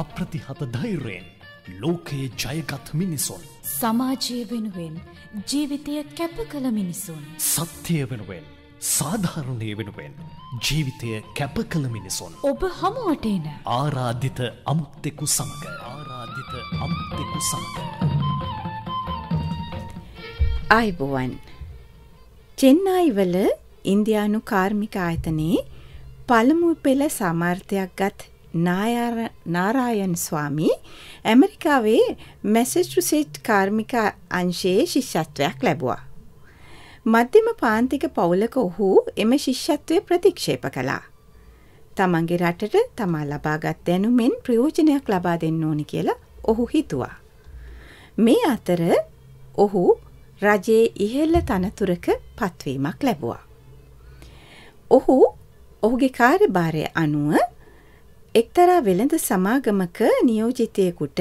අප්‍රතිහත ධෛරයෙන් ලෝකයේ ජයගත් මිනිසුන්. සමාජය වෙනුවෙන් ජීවිතය කැප කළ මිනිසුන්. සත්‍යය වෙනුවෙන් සාධාරණය වෙනුවෙන් ජීවිතය කැප කළ මිනිසුන්. ඔබ හමුවටේන. ආරාධිත අමුත්තෙකු සමඟ ආරාධිත අමුත්තෙකු සමඟ. අයිබුවන් චෙන්නයිවල ඉන්දයානු කාර්මික ආයතනයේ පළමු පෙළ සමාර්ථයක් ගත් නාරායන් ස්වාමී ඇමරිකාවේ මැසචුසෙට් කාර්මික අංශයේ ශිෂ්‍යත්වයක් ලැබවා. මධ්‍යම පාන්තික පවුලක ඔහු එම ශිෂ්‍යත්වය ප්‍රතික්ෂේප කළා. තමන්ගේ රටට තමා ලබාගත් දැනුමෙන් ප්‍රයෝජනයක් ලබා දෙන්න ඕනි කියලා ඔහු හිතුවා. මේ අතර ඔහු රජයේ ඉහල්ල තනතුරක පත්වීමක් ලැබවා. ඔහු ඔහුගේ කාර්යභාරය අනුව එක්තරා වෙළඳ සමාගමක නියෝජිතයෙකුට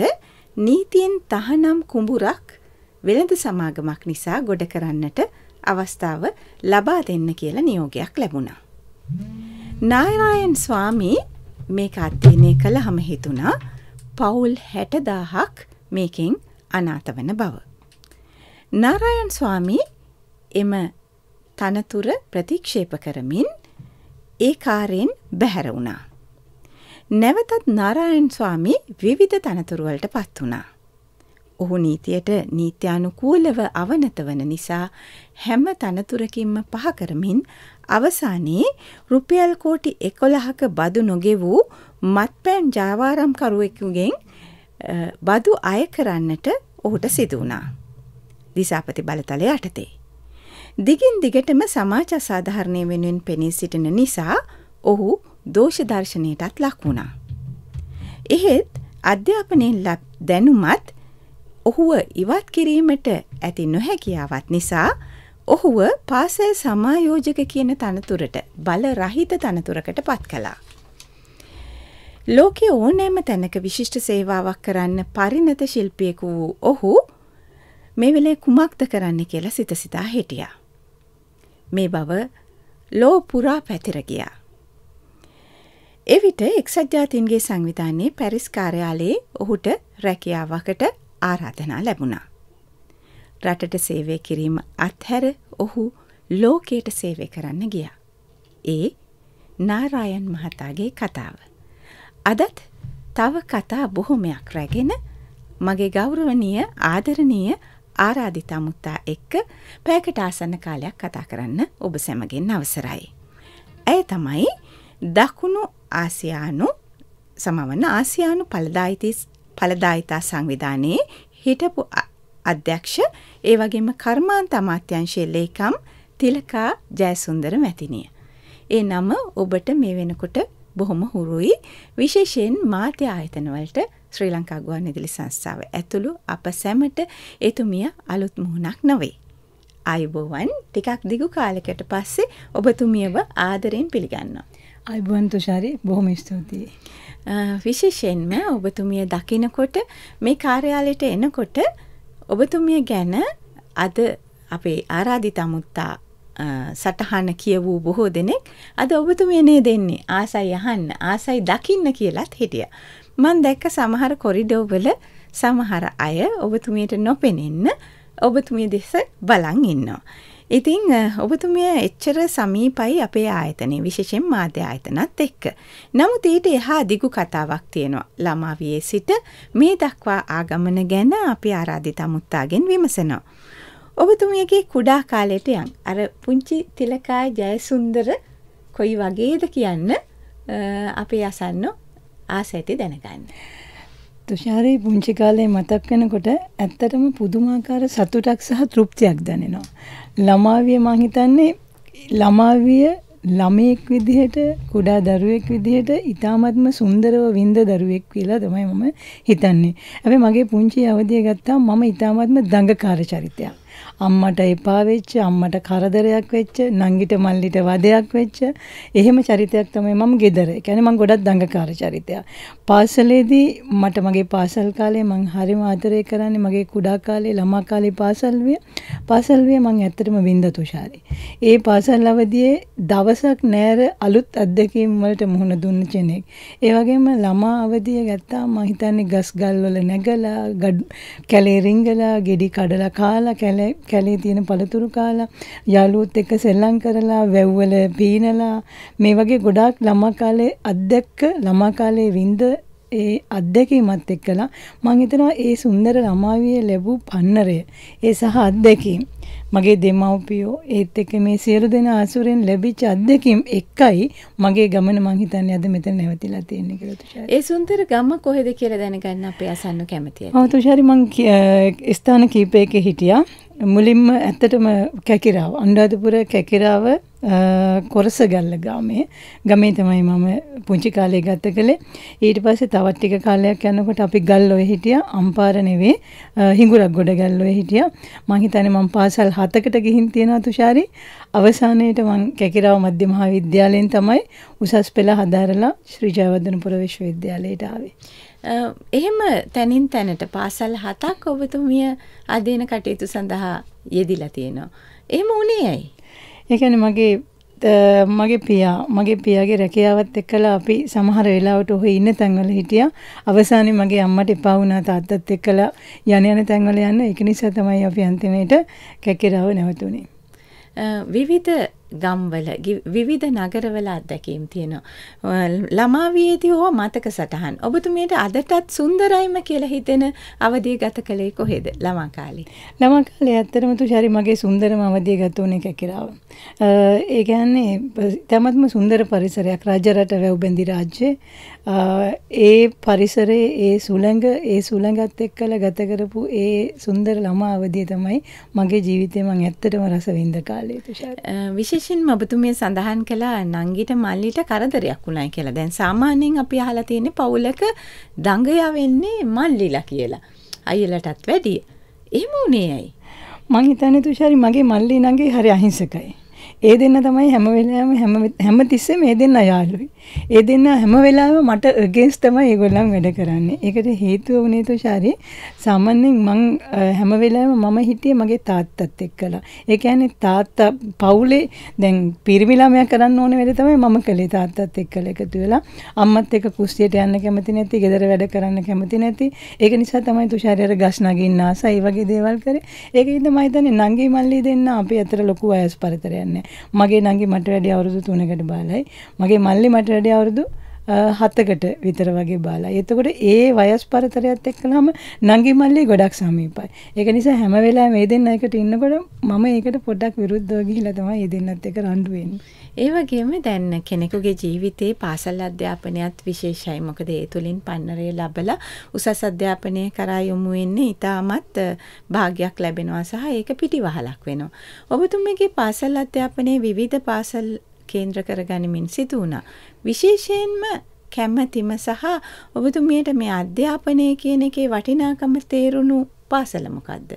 නීතියෙන් තහනම් කුඹුරක් වෙළඳ සමාගමක් නිසා ගොඩ කරන්නට අවස්ථාව ලබා දෙන්න කියලා නියෝගයක් ලැබුණා. නායරායන් ස්වාමී මේක අධ්‍යයනය කළහම හිතුණා පවුල් 60000ක් මේකෙන් අනාථ වන බව. නාරායන් ස්වාමී එම තනතුර ප්‍රතික්ෂේප කරමින් ඒ කාර්යෙන් බැහැර වුණා. නැවතත් නාරායන් ස්වාමි විවිධ තනතුරුවලට පත් වුණා. ඔහු නීතියට නීත්‍යානුකූලව අවනත වන නිසා හැම තනතුරකින්ම පහ කරමින් අවසානයේ රුපියල් කෝටි 11ක බදු නොගෙවූ මත්පැන් ජාවාරම්කරුවෙකුගෙන් බදු අය කරන්නට ඔහුට සිදු වුණා. දිසාපති බලතල යටතේ. දිගින් දිගටම සමාජ අසාධාරණය වෙනුවෙන් පෙනී සිටින නිසා ඔහු දෝෂ දර්ශනයටත් ලක් වුණා. එහෙත් අධ්‍යාපනයෙන් දැනුමත් ඔහුව ඉවත් කිරීමට ඇති නොහැකියාවත් නිසා ඔහුව පාසල් සමායෝජක කියන තනතුරට බල රහිත තනතුරකට පත් කළා. ලෝකයේ ඕනෑම තැනක විශිෂ්ට සේවාවක් කරන්න පරිණත ශිල්පියෙකු වූ ඔහු මේ වෙලේ කුමක්ද කරන්න කියලා සිත සිතා හිටියා. මේ බව ලෝ පුරා පැතිර ගියා. එවිට එක්සත් ජාතීන්ගේ සංවිධානයේ පැරිස් කාර්යාලයේ ඔහුට රැකියාවකට ආරාධනා ලැබුණා. රටට සේවය කිරීම අත්හැර ඔහු ලෝකයට සේවය කරන්න ගියා. ඒ නාරායන් මහතාගේ කතාව. අදත් තව කතා බොහොමයක් රැගෙන මගේ ගෞරවනීය ආදරණීය ආරාධිතා මුත්තා එක්ක පැයකට ආසන්න කාලයක් කතා කරන්න ඔබ සැමගෙන් අවසරයි. ඇය තමයි දකුණු ආසියානු සමවන ආසියානු පලදායිතිස් පලදායිතා සංවිධානයේ හිටපු අධ්‍යක්ෂ ඒ වගේම කර්මාන්ත අමාත්‍යංශයේ ලේකම් තිලකා ජයසුන්දර මැතිනිය. ඒ නම ඔබට මේ වෙනකොට බොහොම හුරුයි විශේෂයෙන් මාත්‍ය ආයතනවලට ශ්‍රී ලංකා ගුවන් විදුලි සංස්ථාව ඇතුළු අප සැමට එතුමිය අලුත් මුහුණක් නොවේ. ආයුබෝවන් ටිකක් දිගු කාලෙකට පස්සේ ඔබතුමියව ආදරෙන් පිළිගන්නවා. අයිබුවන් තුෂාරි බොහොම ස්තුතියි. විශේෂයෙන්ම ඔබතුමිය දකිනකොට මේ කාර්යාලයට එනකොට ඔබතුමිය ගැන අද අපේ ආරාධිත අමුත්තා සටහන කියවූ බොහෝ දෙනෙක් අද ඔබතුමිය නේ දෙන්නේ ආසයි අහන්න ආසයි දකින්න කියලත් හිටිය. මන් දැක්ක සමහර කොරිඩෝවල සමහර අය ඔබතුමියට නොපෙනෙන්න ඔබතුමිය දෙස බලන් ඉන්නවා. ඉතිං ඔබතුමිය එච්චර සමීපයි අපේ ආයතනය විශෂෙන් මාධ්‍ය ආයතනත් එක්ක. නමුත් ඊට එහා දිගු කතාවක් තියෙනවා. ළමාවියේ සිට මේ දක්වා ආගමන ගැන අපි ආරාධිත අමුත්තාගෙන් විමසනවා. ඔබතුමියගේ කුඩා කාලයට යන් අර පුංචි තිලකා ජයසුන්දර කොයි වගේද කියන්න අපේ අසන්න ආස ඇති දැනගන්න. තුෂාරයේ පුංචි කාලේ මතක් වෙනකොට ඇත්තටම පුදුමාකාර සතුටක් සහ තෘප්තියක් දැනෙනවා. ළමාවිය මං හිතන්නේ ළමාවිය ළමයෙක් විදිහට කුඩා දරුවෙක් විදිහට ඉතාමත්ම සුන්දරව වින්ද දරුවෙක් කියලා තමයි මම හිතන්නේ. හැබැයි මගේ පුංචි අවදිය ගත්තා මම ඉතාමත්ම දඟකාර චරිතයක්. අම්මට එපා වෙච්ච අම්මට කරදරයක් වෙච්ච නංගිට මල්ලිට වදයක් වෙච්ච එහෙම චරිතයක් තමයි මම ගෙදර. ඒ කියන්නේ මම ගොඩක් දඟකාර චරිතයක්. පාසලේදී මට මගේ පාසල් කාලේ මම හරිම ආදරය කරන්නේ මගේ කුඩා කාලේ ළමා කාලේ පාසල් විය. පාසල් විය මම ඇත්තටම වින්ද තුෂාරි. ඒ පාසල් අවධියේ දවසක් නෑර අලුත් අත්දැකීම් වලට මුහුණ දුන්න කෙනෙක්. ඒ වගේම ළමා අවධිය ගත්තා මම හිතන්නේ ගස් ගල් වල නැගලා කැලේ රිංගලා ගෙඩි කඩලා කාලා කැලේ කැලේ තියෙන පළතුරු කාලා යාළුවොත් එක්ක සෙල්ලම් කරලා වැව්වල පීනලා මේ වගේ ගොඩාක් ළමා කාලේ අත්දැක්ක ළමා කාලේ විඳ ඒ අත්දැකීමත් එක්කලා මං හිතනවා ඒ සුන්දර ළමාවියේ ලැබූ පන්නරය ඒ සහ අත්දැකීම මගේ දෙමව්පියෝ ඒත් එක්ක මේ සියලු දෙන ආසුරෙන් ලැබිච්ච අත්දැකීම් එකයි මගේ ගමන මං හිතන්නේ අද මෙතන නැවතිලා තියෙන්නේ කියලා තුෂාරි. ඒ සුන්දර ගම කොහෙද කියලා දැනගන්න අපේ අසන්න කැමතියි. ඔව් තුෂාරි මං ස්ථාන කීපයක හිටියා. මුලින්ම ඇත්තටම කැකිරාව අනුරාධපුර කැකිරාව කොරසගල්ල ගාමේ ගමේ තමයි මම පුංචි කාලේ ගත කළේ ඊට පස්සේ තවත් ටික කාලයක් යනකොට අපි ගල්ඔය හිටියා අම්පාර නෙවෙයි හිඟුරක් ගොඩ ගල්ඔය හිටියා මං හිතන්නේ මම පාසල පාසල් හතකට ගිහින් තියෙනවා තුෂාරි. අවසානයේට මං කැකිරාව මධ්‍ය මහාවිද්‍යාලයෙන් තමයි උසස් පෙළ හදාරලා ශ්‍රී ජයවර්ධනපුර විශ්වවිද්‍යාලයට ආවේ. එහෙම තැනින් තැනට පාසල් හතක් ඔබතුමිය අධ්‍යයන කටයුතු සඳහා යෙදිලා තියෙනවා. එහෙම උනේ ඇයි? ඒ කියන්නේ මගේ මගේ පියා මගේ පියාගේ රැකියාවත් එක්කලා අපි සමහර වෙලාවට ඔහේ ඉන්න තැන්වල හිටියා. අවසානයේ මගේ අම්මට එපා වුණා තාත්තත් එක්කලා යන යන තැන්වල යන්න. ඒක නිසා තමයි අපි අන්තිමේට කැකිරාව නැවතුනේ. විවිධ ගම්වල විවිධ නගරවල අත්දැකීම් තියෙනවා. ළමාවියේදී හෝ මතක සටහන්. ඔබතුමියට අදටත් සුන්දරයිම කියලා හිතෙන අවධිය ගත කළේ කොහෙද ළමා කාලේ? ළමා කාලේ ඇත්තටම තුෂාරි මගේ සුන්දරම අවධිය ගත වුණේ කැකිරාව. ඒ කියන්නේ තමත්ම සුන්දර පරිසරයක් රජරට වැව් බැඳි රාජ්‍යයේ ඒ පරිසරයේ ඒ සුළඟ ඒ සුළඟත් එක්කලා ගත කරපු ඒ සුන්දර ළමා අවධිය තමයි මගේ ජීවිතේ මම ඇත්තටම රසවින්ද කාලේ තුෂාර. විශේෂයෙන්ම ඔබතුමිය සඳහන් කළා නංගිට මල්ලිට කරදරයක් වුණා කියලා. දැන් සාමාන්‍යයෙන් අපි අහලා තියෙන්නේ පවුලක දඟයා වෙන්නේ මල්ලිලා කියලා. අයියලටත් වැඩිය. එහෙම උනේ ඇයි? මං හිතන්නේ තුෂාරි මගේ මල්ලි නංගේ හරි අහිංසකයි. ඒ දෙන්න තමයි හැම වෙලාවෙම හැම හැම තිස්සේ මේ දෙන්න යාළුයි. ඒ දෙන්න හැම වෙලාවෙම මට against තමයි ඒගොල්ලන් වැඩ කරන්නේ. ඒකට හේතුව වුණේ තුෂාරි සාමාන්‍යයෙන් මං හැම වෙලාවෙම මම හිටියේ මගේ තාත්තත් එක්කලා. ඒ කියන්නේ තාත්තා පවුලේ දැන් පිරිමි ළමයා කරන්න ඕන වැඩ තමයි මම කළේ තාත්තත් එක්කලා එකතු වෙලා. අම්මත් එක්ක කුස්සියට යන්න කැමති නැති, ගෙදර වැඩ කරන්න කැමති නැති. ඒක නිසා තමයි තුෂාරි අර ගස් නගින්න ආසයි වගේ දේවල් කරේ. ඒක ඉදම මම හිතන්නේ නංගි මල්ලි දෙන්න අපි අතර ලොකු අයස් පරතරයක් නැහැ. ಮಟ್ಟ ಮಾట్లాಡಿ ಅವ್ರದ್ದು ತೂನಗಡಿ ಬಾಲಾಯ್ ಮಗೆ ಮಲ್ಲಿ ಮಾట్లాಡಿ ಅವ್ರದ್ದು හතකට විතර වගේ බාලා. එතකොට ඒ වයස් පරතරයත් එක්කලාම නංගි මල්ලි ගොඩක් සමීපයි. ඒක නිසා හැම වෙලාවෙම මේ දෙන්න එකට ඉන්නකොට මම ඒකට පොඩ්ඩක් විරුද්ධව ගිහිලා තමයි මේ දෙන්නත් එක්ක රණ්ඩු වෙන්නේ. ඒ වගේම දැන් කෙනෙකුගේ ජීවිතේ පාසල් අධ්‍යාපනයත් විශේෂයි. මොකද ඒ තුලින් පන්නරය ලැබලා උසස් අධ්‍යාපනය කරා යොමු වෙන්නේ ඊටමත් භාගයක් ලැබෙනවා සහ ඒක පිටිවහලක් වෙනවා. ඔබතුමගේ පාසල් අධ්‍යාපනයේ විවිධ පාසල් කේන්ද්‍ර කරගනිමින් සිදු වුණා. විශේෂයෙන්ම කැමැතිම සහ ඔබතුමියට මේ අධ්‍යාපනය කියන එකේ වටිනාකම තේරුණු පාසල මොකක්ද?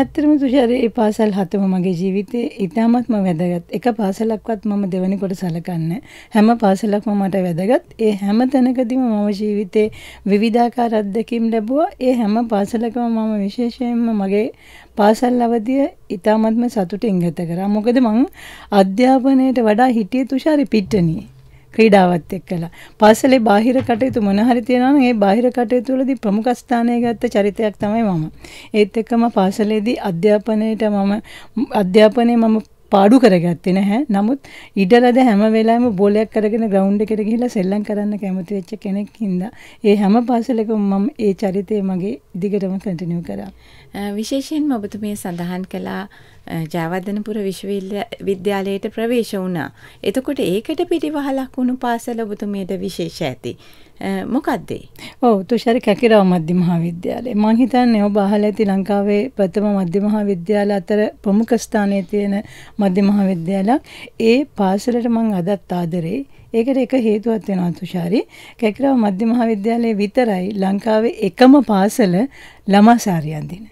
ඇත්තටම තුෂාර ඒ පාසල් හතම මගේ ජීවිතේ ඉතාමත්ම වැදගත්. එක පාසලක්වත් මම දෙවනි කොට සැලකන්නේ හැම පාසලක්ම මට වැදගත්. ඒ හැම තැනකදීම මම ජීවිතේ විවිධාකාර අත්දැකීම් ලැබුවා. ඒ හැම පාසලකම මම විශේෂයෙන්ම මගේ පාසල් අවධිය ඉතාමත්ම සතුටින් ගත කරා. මොකද මං අධ්‍යාපනයට වඩා හිටියේ තුෂාරි පිට්ටනියේ. ක්‍රීඩාවත් එක්කලා. පාසලේ බාහිර කටයුතු මොන හරි තියෙනවා නම් ඒ බාහිර කටයුතු වලදී ප්‍රමුඛ ස්ථානය ගත්ත චරිතයක් තමයි මම. ඒත් එක්කම පාසලේදී අධ්‍යාපනයේට මම අධ්‍යාපනයේ මම පාඩු කරගත්තේ නැහැ. නමුත් ඉඩලද හැම වෙලාවෙම බෝලයක් කරගෙන ග්‍රවුන්ඩ් එකට ගිහිල්ලා සෙල්ලම් කරන්න කැමති වෙච්ච කෙනෙක් හින්දා ඒ හැම පාසලකම මම ඒ චරිතය මගේ දිගටම කන්ටිනියු කරා. විශේෂයෙන්ම ඔබතුමිය සඳහන් කළා ජයවර්ධනපුර විශ්වවිද්‍යාලයට ප්‍රවේශ වුණා. එතකොට ඒකට පිටිවහලක් වුණු පාසල ඔබතුමියට විශේෂ ඇති. මොකක්ද ඔව් තුෂාර කැකිරාව මධ්‍ය මහාවිද්‍යාලය මං හිතන්නේ ඔබ අහලා ඇති ලංකාවේ ප්‍රථම මධ්‍ය මහාවිද්‍යාල අතර ප්‍රමුඛ ස්ථානයේ තියෙන මධ්‍ය මහාවිද්‍යාලයක් ඒ පාසලට මං අදත් ආදරේ ඒකට එක හේතුවක් වෙනවා තුෂාරි කැකිරාව මධ්‍ය මහාවිද්‍යාලයේ විතරයි ලංකාවේ එකම පාසල ළමා සාරියන් දින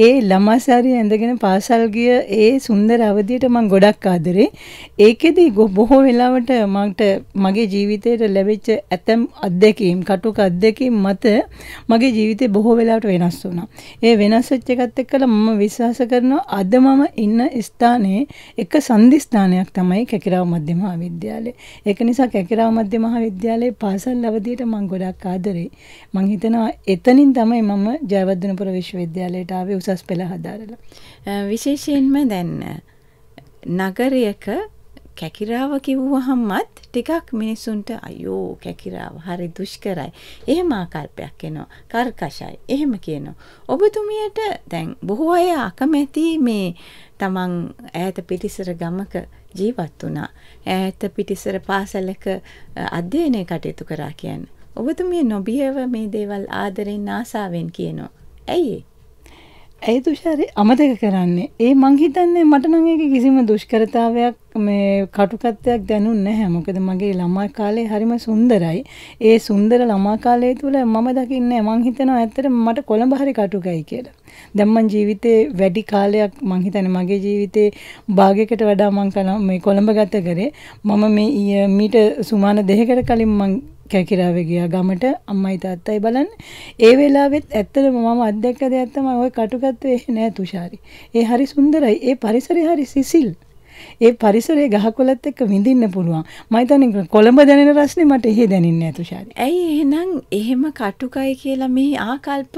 ඒ ළමාසාරිය ඇඳගෙන පාසල් ගිය ඒ සුන්දර අවධියට මම ගොඩක් ආදරේ. ඒකෙදි බොහෝ වෙලාවට මට මගේ ජීවිතයට ලැබිච්ච ඇතම් අත්දැකීම්, කටුක අත්දැකීම් මත මගේ ජීවිතේ බොහෝ වෙලාවට වෙනස් වුණා. ඒ වෙනස් වෙච්ච එකත් එක්කලා මම විශ්වාස කරනවා අද මම ඉන්න ස්ථානයේ එක සම්දිස්ථානයක් තමයි කැකිරාව මධ්‍ය මහාවිද්‍යාලය. ඒක නිසා කැකිරාව මධ්‍ය මහාවිද්‍යාලයේ පාසල් අවධියට මම ගොඩක් ආදරේ. මම හිතනවා එතනින් තමයි මම ජයවර්ධනපුර විශ්වවිද්‍යාලයට ආවේ උසස් පෙළ හදාරලා. විශේෂයෙන්ම දැන් නගරයක කැකිරාව කිව්වහමත් ටිකක් මිනිසුන්ට අයෝ කැකිරාව හරි දුෂ්කරයි. එහෙම ආකල්පයක් එනවා. කර්කශයි. එහෙම කියනවා. ඔබතුමියට දැන් බොහෝ අය අකමැති මේ තමන් ඈත පිටිසර ගමක ජීවත් වුණා. ඈත පිටිසර පාසලක අධ්‍යයනය කටයුතු කරා කියන්නේ. ඔබතුමිය නොබියව මේ දේවල් ආදරෙන් ආසාවෙන් කියනවා. ඇයි ඇයි තුෂාරි අමතක කරන්නේ ඒ මං හිතන්නේ මට නම් ඒක කිසිම දුෂ්කරතාවයක් මේ කටුකත්වයක් දැනුන්නේ නැහැ මොකද මගේ ළමා කාලේ හරිම සුන්දරයි ඒ සුන්දර ළමා කාලය තුල මම දකින්නේ මං හිතනවා ඇත්තටම මට කොළඹ හරි කටුකයි කියලා දැන් මං ජීවිතේ වැඩි කාලයක් මං හිතන්නේ මගේ ජීවිතේ භාගයකට වඩා මං මේ කොළඹ ගත කරේ මම මේ ඊ මීට සුමාන දෙකකට කලින් මං කැකිරාව ගියා ගමට අම්මයි තාත්තයි බලන්න. ඒ වෙලාවෙත් ඇත්තටම මම අත්දැක්ක දෙයක් තමයි ওই කටුකත්වේ නෑ තුෂාරි. ඒ හරි සුන්දරයි. ඒ පරිසරය හරි සිසිල්. ඒ පරිසරයේ ගහකොළත් එක්ක විඳින්න පුළුවන්. මම හිතන්නේ කොළඹ දැනෙන රස්නේ මට එහෙ දැනෙන්නේ නෑ තුෂාරි. ඇයි එහෙනම් එහෙම කටුකයි කියලා මේ ආකල්ප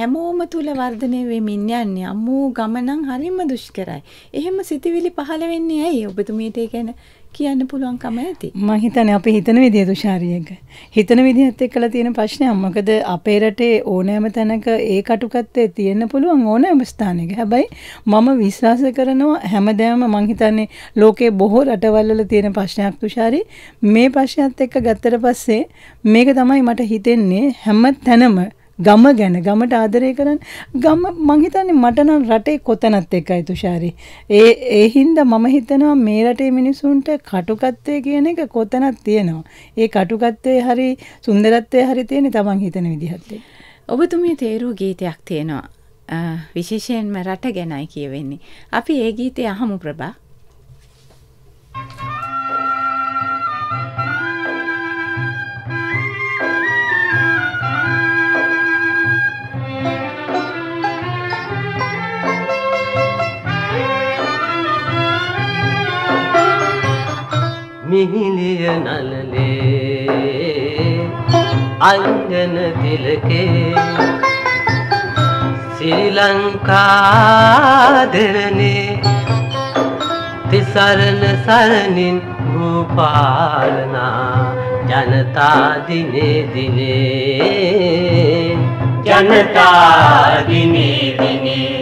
හැමෝම තුල වර්ධනය වෙමින් යන්නේ. අම්මෝ ගමනම් හරිම දුෂ්කරයි. එහෙම සිතවිලි පහළ වෙන්නේ ඇයි? ඔබතුමියට ඒ කියන්නේ කියන්න පුළුවන්කම ඇති. මං හිතන්නේ අපි හිතන විදිය තුෂාරියක. හිතන විදිහත් එක්කලා තියෙන ප්‍රශ්නයක්. මොකද අපේ රටේ ඕනෑම තැනක ඒ කටුකත්තේ තියෙන්න පුළුවන් ඕනෑම ස්ථානයක. හැබැයි මම විශ්වාස කරනවා හැමදාම මං හිතන්නේ ලෝකේ බොහෝ රටවල් වල තියෙන ප්‍රශ්නයක් තුෂාරි. මේ ප්‍රශ්නයත් එක්ක ගත්තට පස්සේ මේක තමයි මට හිතෙන්නේ හැම තැනම ගම ගැන ගමට ආදරය කරන්න ගම මං හිතන්නේ මට නම් රටේ කොතනත් එකයි තුෂාරි. ඒ ඒ හින්දා මම හිතනවා මේ රටේ මිනිසුන්ට කටුකත්වය කියන එක කොතනක් තියෙනවා. ඒ කටුකත්වයේ හරි සුන්දරත්වයේ හරි තියෙන්නේ තමන් හිතන විදිහට. ඔබතුමිය තේරූ ගීතයක් තියෙනවා. විශේෂයෙන්ම රට ගැනයි කියවෙන්නේ. අපි ඒ ගීතය අහමු ප්‍රභා. Thank you. මිහිලිය නලලේ අංගන තිලකේ ශ්‍රී ලංකා දෙරණේ තිසරණ සරණින් රූපාලනා ජනතා දිනේ දිනේ ජනතා දිනේ දිනේ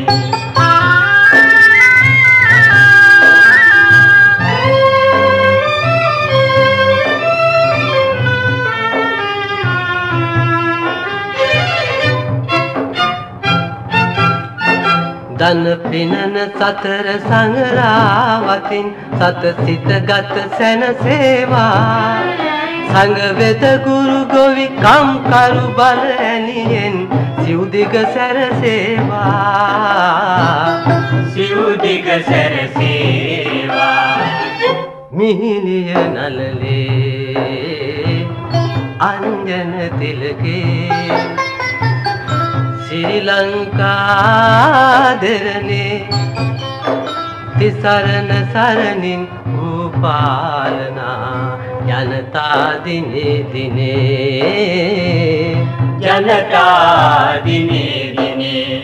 දන පිනන සතර සංගරාවතින් සත සිත ගත සැනසේවා සංග වෙත ගුරු ගොවි කම් කරු බල ඇලියෙන් සිව් දිග සැරසේවා සිව් දිග සැරසේවා මිහිලිය නලලේ අංජන තිලකේ ශ්‍රී ලංකා දෙරණේ තිසරණ සරණින් උපාලනා ජනතා දිනේ දිනේ ජනතා දිනේ දිනේ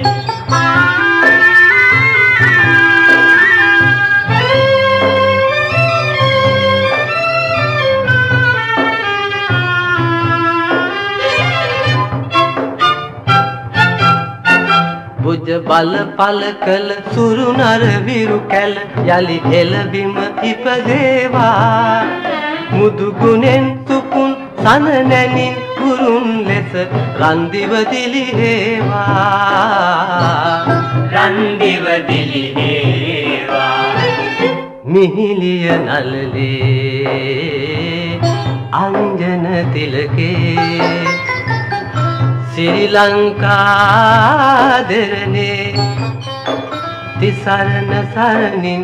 කුජ බල පල කළ සුරු නර විරු කැල යලි හෙළබිම ඉපදේවා මුදු ගුණෙන් තුපුන් සන නැනින් කුරුන් ලෙස රන්දිව දිලිහෙවා රන්දිව දිලිහෙවා මිහිලිය නලලේ අංජන තිලකේ ශ්‍රී ලංකා දෙරනේ තිසරණ සරණින්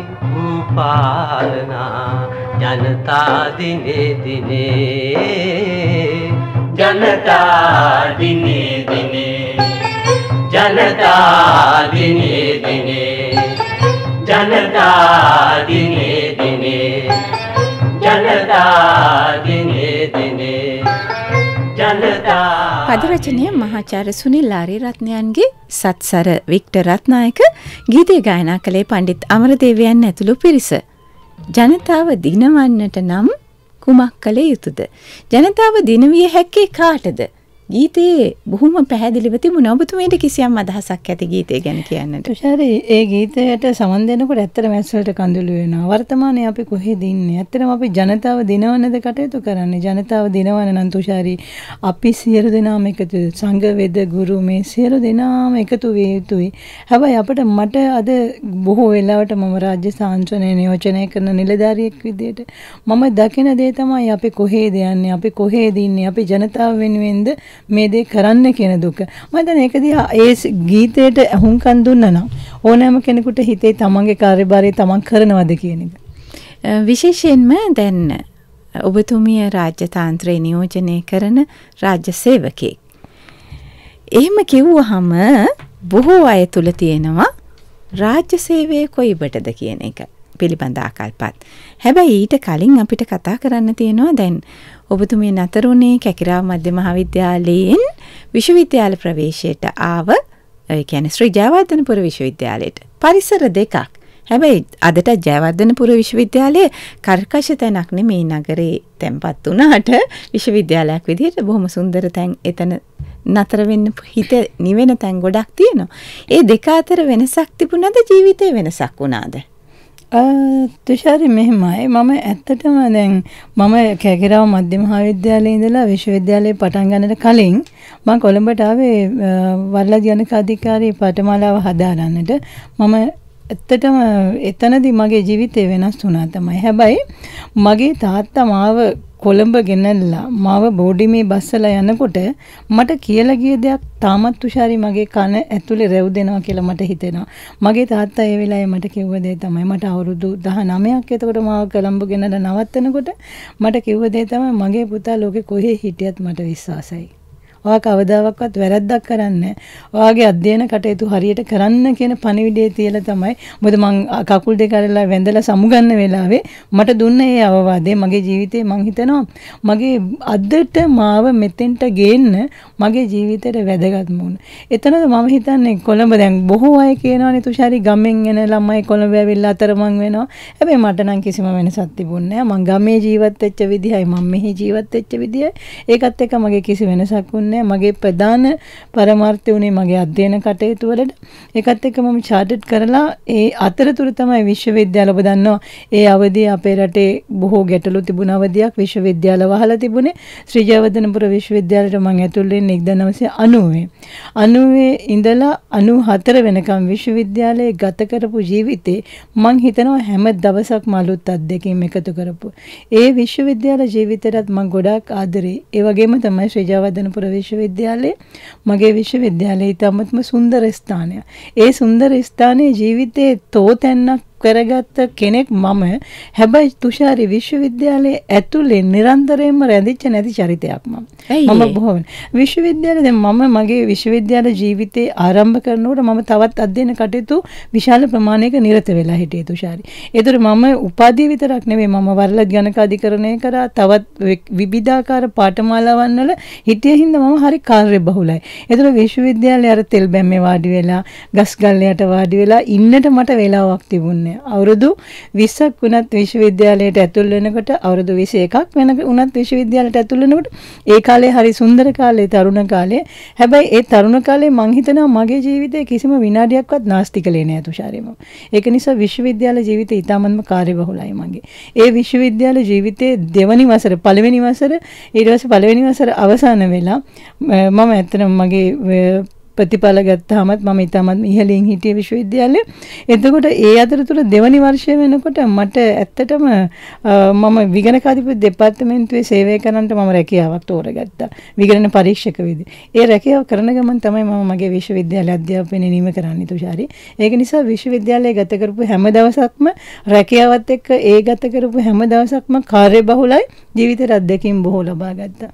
උපාලනා ජනතා දිනේ දිනේ ජනතා දිනේ දිනේ ජනතා දිනේ දිනේ ජනතා දිනේ දිනේ ජනතා ජනතා පදරචනය මහාචාර්ය සුනිල් ආරියරත්නයන්ගේ සත්සර වික්ටර් රත්නායක ගීතය ගායනා කළේ පඬිත් අමරදේවයන් ඇතුළු පිරිස ජනතාව දිනවන්නට නම් කුමක් කළ යුතුද ජනතාව දිනවිය හැක්කේ කාටද ගීතයේ බොහොම පැහැදිලිව තිබුණා. ඔබතුමීට කිසියම් අදහසක් ඇති ගීතය ගැන කියන්නට. තුෂාර ඒ ගීතයට සමන් දෙනකොට ඇත්තටම ඇස්වලට කඳුළු වෙනවා. වර්තමානයේ අපි කොහෙද ඉන්නේ? ඇත්තටම අපි ජනතාව දිනවනද කටයුතු කරන්නේ. ජනතාව දිනවන නම් තුෂාරි අපි සියලු දෙනාම එකතු සංඝ වේද ගුරු මේ සියලු දෙනාම එකතු විය යුතුයි. හැබැයි අපිට මට අද බොහෝ වෙලාවට මම රාජ්‍ය සාංශනය නියෝජනය කරන නිලධාරියෙක් විදිහට මම දකින දේ තමයි අපි කොහෙද යන්නේ? අපි කොහෙද ඉන්නේ? අපි ජනතාව වෙනුවෙන්ද මේ දේ කරන්න කියන දුක. මම හිතන්නේ ඒක දිහා ඒ ගීතයට හුම්කන් දුන්නා නම් ඕනෑම කෙනෙකුට හිතේ තමන්ගේ කාර්යභාරය තමන් කරනවද කියන එක. විශේෂයෙන්ම දැන් ඔබතුමිය රාජ්‍ය තාන්ත්‍රයේ නියෝජනය කරන රාජ්‍ය සේවකයෙක්. එහෙම කිව්වහම බොහෝ අය තුල තියෙනවා රාජ්‍ය සේවය කොයිබටද කියන එක. පිළිබඳ ආකල්පත්. හැබැයි ඊට කලින් අපිට කතා කරන්න තියෙනවා දැන් ඔබතුමිය නතරුණේ කැකිරාව මධ්‍ය මහාවිද්‍යාලයෙන් විශ්වවිද්‍යාල ප්‍රවේශයට ආව ඒ කියන්නේ ශ්‍රී ජයවර්ධනපුර විශ්වවිද්‍යාලයට. පරිසර දෙකක්. හැබැයි අදට ජයවර්ධනපුර විශ්වවිද්‍යාලයේ කර්කශ තැනක් නෙමේ නගරේ තැන්පත් වුණාට විශ්වවිද්‍යාලයක් විදිහට බොහොම සුන්දර තැන් එතන නතර වෙන්න හිත නිවෙන තැන් ගොඩක් තියෙනවා. ඒ දෙක අතර වෙනසක් තිබුණාද ජීවිතේ වෙනසක් වුණාද? තුෂාරි මෙහෙමයි මම ඇත්තටම දැන් මම කැකිරාව මධ්‍ය මහාවිද්‍යාලයේ ඉඳලා විශ්වවිද්‍යාලයේ පටන් ගන්නට කලින් මම කොළඹට ආවේ වල්ලා ජනකාධිකාරී පාඨමාලාව හදාරන්නට මම ඇත්තටම එතනදී මගේ ජීවිතේ වෙනස් වුණා තමයි. හැබැයි මගේ තාත්තා මාව කොළඹ ගෙනල්ලා මාව බෝඩිමේ බස්සලා යනකොට මට කියලා ගිය දෙයක් තාමත් තුෂාරි මගේ කන ඇතුලේ රැවුදෙනවා කියලා මට හිතෙනවා. මගේ තාත්තා ඒ වෙලාවේ මට කිව්ව දේ තමයි මට අවුරුදු 19ක් එතකොට මාව කොළඹ ගෙනලා නවත්තනකොට මට කිව්ව දේ තමයි මගේ පුතා ලෝකේ කොහේ හිටියත් මට විශ්වාසයි. ඔයා කවදාවත් වැරද්දක් කරන්නේ ඔයාගේ අධ්‍යයන කටයුතු හරියට කරන්න කියන පණිවිඩය තියලා තමයි මොකද මං කකුල් දෙක අරලා වැඳලා සමුගන්න වෙලාවේ මට දුන්න ඒ අවවාදය මගේ ජීවිතේ මං හිතනවා මගේ අදට මාව මෙතෙන්ට ගේන්න මගේ ජීවිතේට වැදගත් වුණ. එතනද මම හිතන්නේ කොළඹ දැන් බොහෝ අය කියනවානේ තුෂාරි ගමෙන් එන ළමයි කොළඹ ඇවිල්ලා අතරමං වෙනවා. හැබැයි මට නම් කිසිම වෙනසක් තිබුණේ නැහැ. මං ගමේ ජීවත් වෙච්ච විදිහයි මම මෙහි ජීවත් වෙච්ච විදිහයි ඒකත් එක්ක මගේ කිසි වෙනසක් වුණේ කියන්නේ මගේ ප්‍රධාන පරමාර්ථය උනේ මගේ අධ්‍යයන කටයුතු වලට ඒකත් එක්ක මම චාටට් කරලා ඒ අතරතුර තමයි විශ්වවිද්‍යාල ඔබ දන්නවා ඒ අවදී අපේ රටේ බොහෝ ගැටලු තිබුණ අවධියක් විශ්වවිද්‍යාල වහලා තිබුණේ ශ්‍රීජයවර්ධනපුර විශ්වවිද්‍යාලයට මම ඇතුල් වෙන්නේ 1990 90 ඉඳලා 94 වෙනකම් විශ්වවිද්‍යාලයේ ගත කරපු ජීවිතේ මං හිතනවා හැම දවසක්ම අලුත් අත්දැකීම් එකතු කරපු ඒ විශ්වවිද්‍යාල ජීවිතයටත් මම ගොඩාක් ආදරේ ඒ වගේම තමයි ශ්‍රීජයවර්ධනපුර විශ්වවිද්‍යාලය මගේ විශ්වවිද්‍යාලයේ ඉතාමත්ම සුන්දර ස්ථානයක්. ඒ සුන්දර ස්ථානයේ ජීවිතයේ තෝතැන්නක් කරගත්ත කෙනෙක් මම හැබැයි තුෂාරි විශ්වවිද්‍යාලයේ ඇතුලේ නිරන්තරයෙන්ම රැඳිච්ච නැති චරිතයක් මම. මම බොහොම විශ්වවිද්‍යාලේ දැන් මම මගේ විශ්වවිද්‍යාල ජීවිතේ ආරම්භ කරනකොට මම තවත් අධ්‍යයන කටයුතු විශාල ප්‍රමාණයක නිරත වෙලා හිටියේ තුෂාරි. ඒතර මම උපාධිය විතරක් නෙවෙයි මම වරලජ් ගණක අධිකරණය කරා තවත් විවිධාකාර පාඨමාලාවන් වල හිටිය හින්දා මම හරි කාර්යබහුලයි. ඒතර විශ්වවිද්‍යාලේ අර තෙල් බැම්මේ වාඩි වෙලා ගස් ගල්ලයට වාඩි වෙලා ඉන්නට මට වෙලාවක් තිබුණේ කියන්නේ අවුරුදු 20ක් වුණත් විශ්වවිද්‍යාලයට ඇතුල් වෙනකොට අවුරුදු 21ක් වෙන වුණත් විශ්වවිද්‍යාලයට ඇතුල් වෙනකොට ඒ කාලේ හරි සුන්දර කාලේ තරුණ කාලේ. හැබැයි ඒ තරුණ කාලේ මං හිතනවා මගේ ජීවිතේ කිසිම විනාඩියක්වත් නාස්ති කළේ නෑ තුෂාරිම. ඒක නිසා විශ්වවිද්‍යාල ජීවිතය ඉතාමත්ම කාර්යබහුලයි මගේ. ඒ විශ්වවිද්‍යාල ජීවිතයේ දෙවනි වසර පළවෙනි වසර ඊට පස්සේ පළවෙනි වසර අවසන් වෙලා මම ඇත්තටම මගේ ප්‍රතිඵල ගත්තාමත් මම ඉතාමත් ඉහළින් හිටිය විශ්වවිද්‍යාලේ. එතකොට ඒ අතරතුර දෙවනි වර්ෂය වෙනකොට මට ඇත්තටම මම විගණකාධිපති දෙපාර්තමේන්තුවේ සේවය කරන්නට මම රැකියාවක් තෝරගත්තා. විගණන පරීක්ෂක විදි. ඒ රැකියාව කරන ගමන් තමයි මම මගේ විශ්වවිද්‍යාල අධ්‍යාපනය නිම කරන්නේ තුෂාරි. ඒක නිසා විශ්වවිද්‍යාලයේ ගත කරපු හැම දවසක්ම රැකියාවත් එක්ක ඒ ගත කරපු හැම දවසක්ම කාර්ය බහුලයි ජීවිත රද්දකින් බොහෝ ලබා ගත්තා.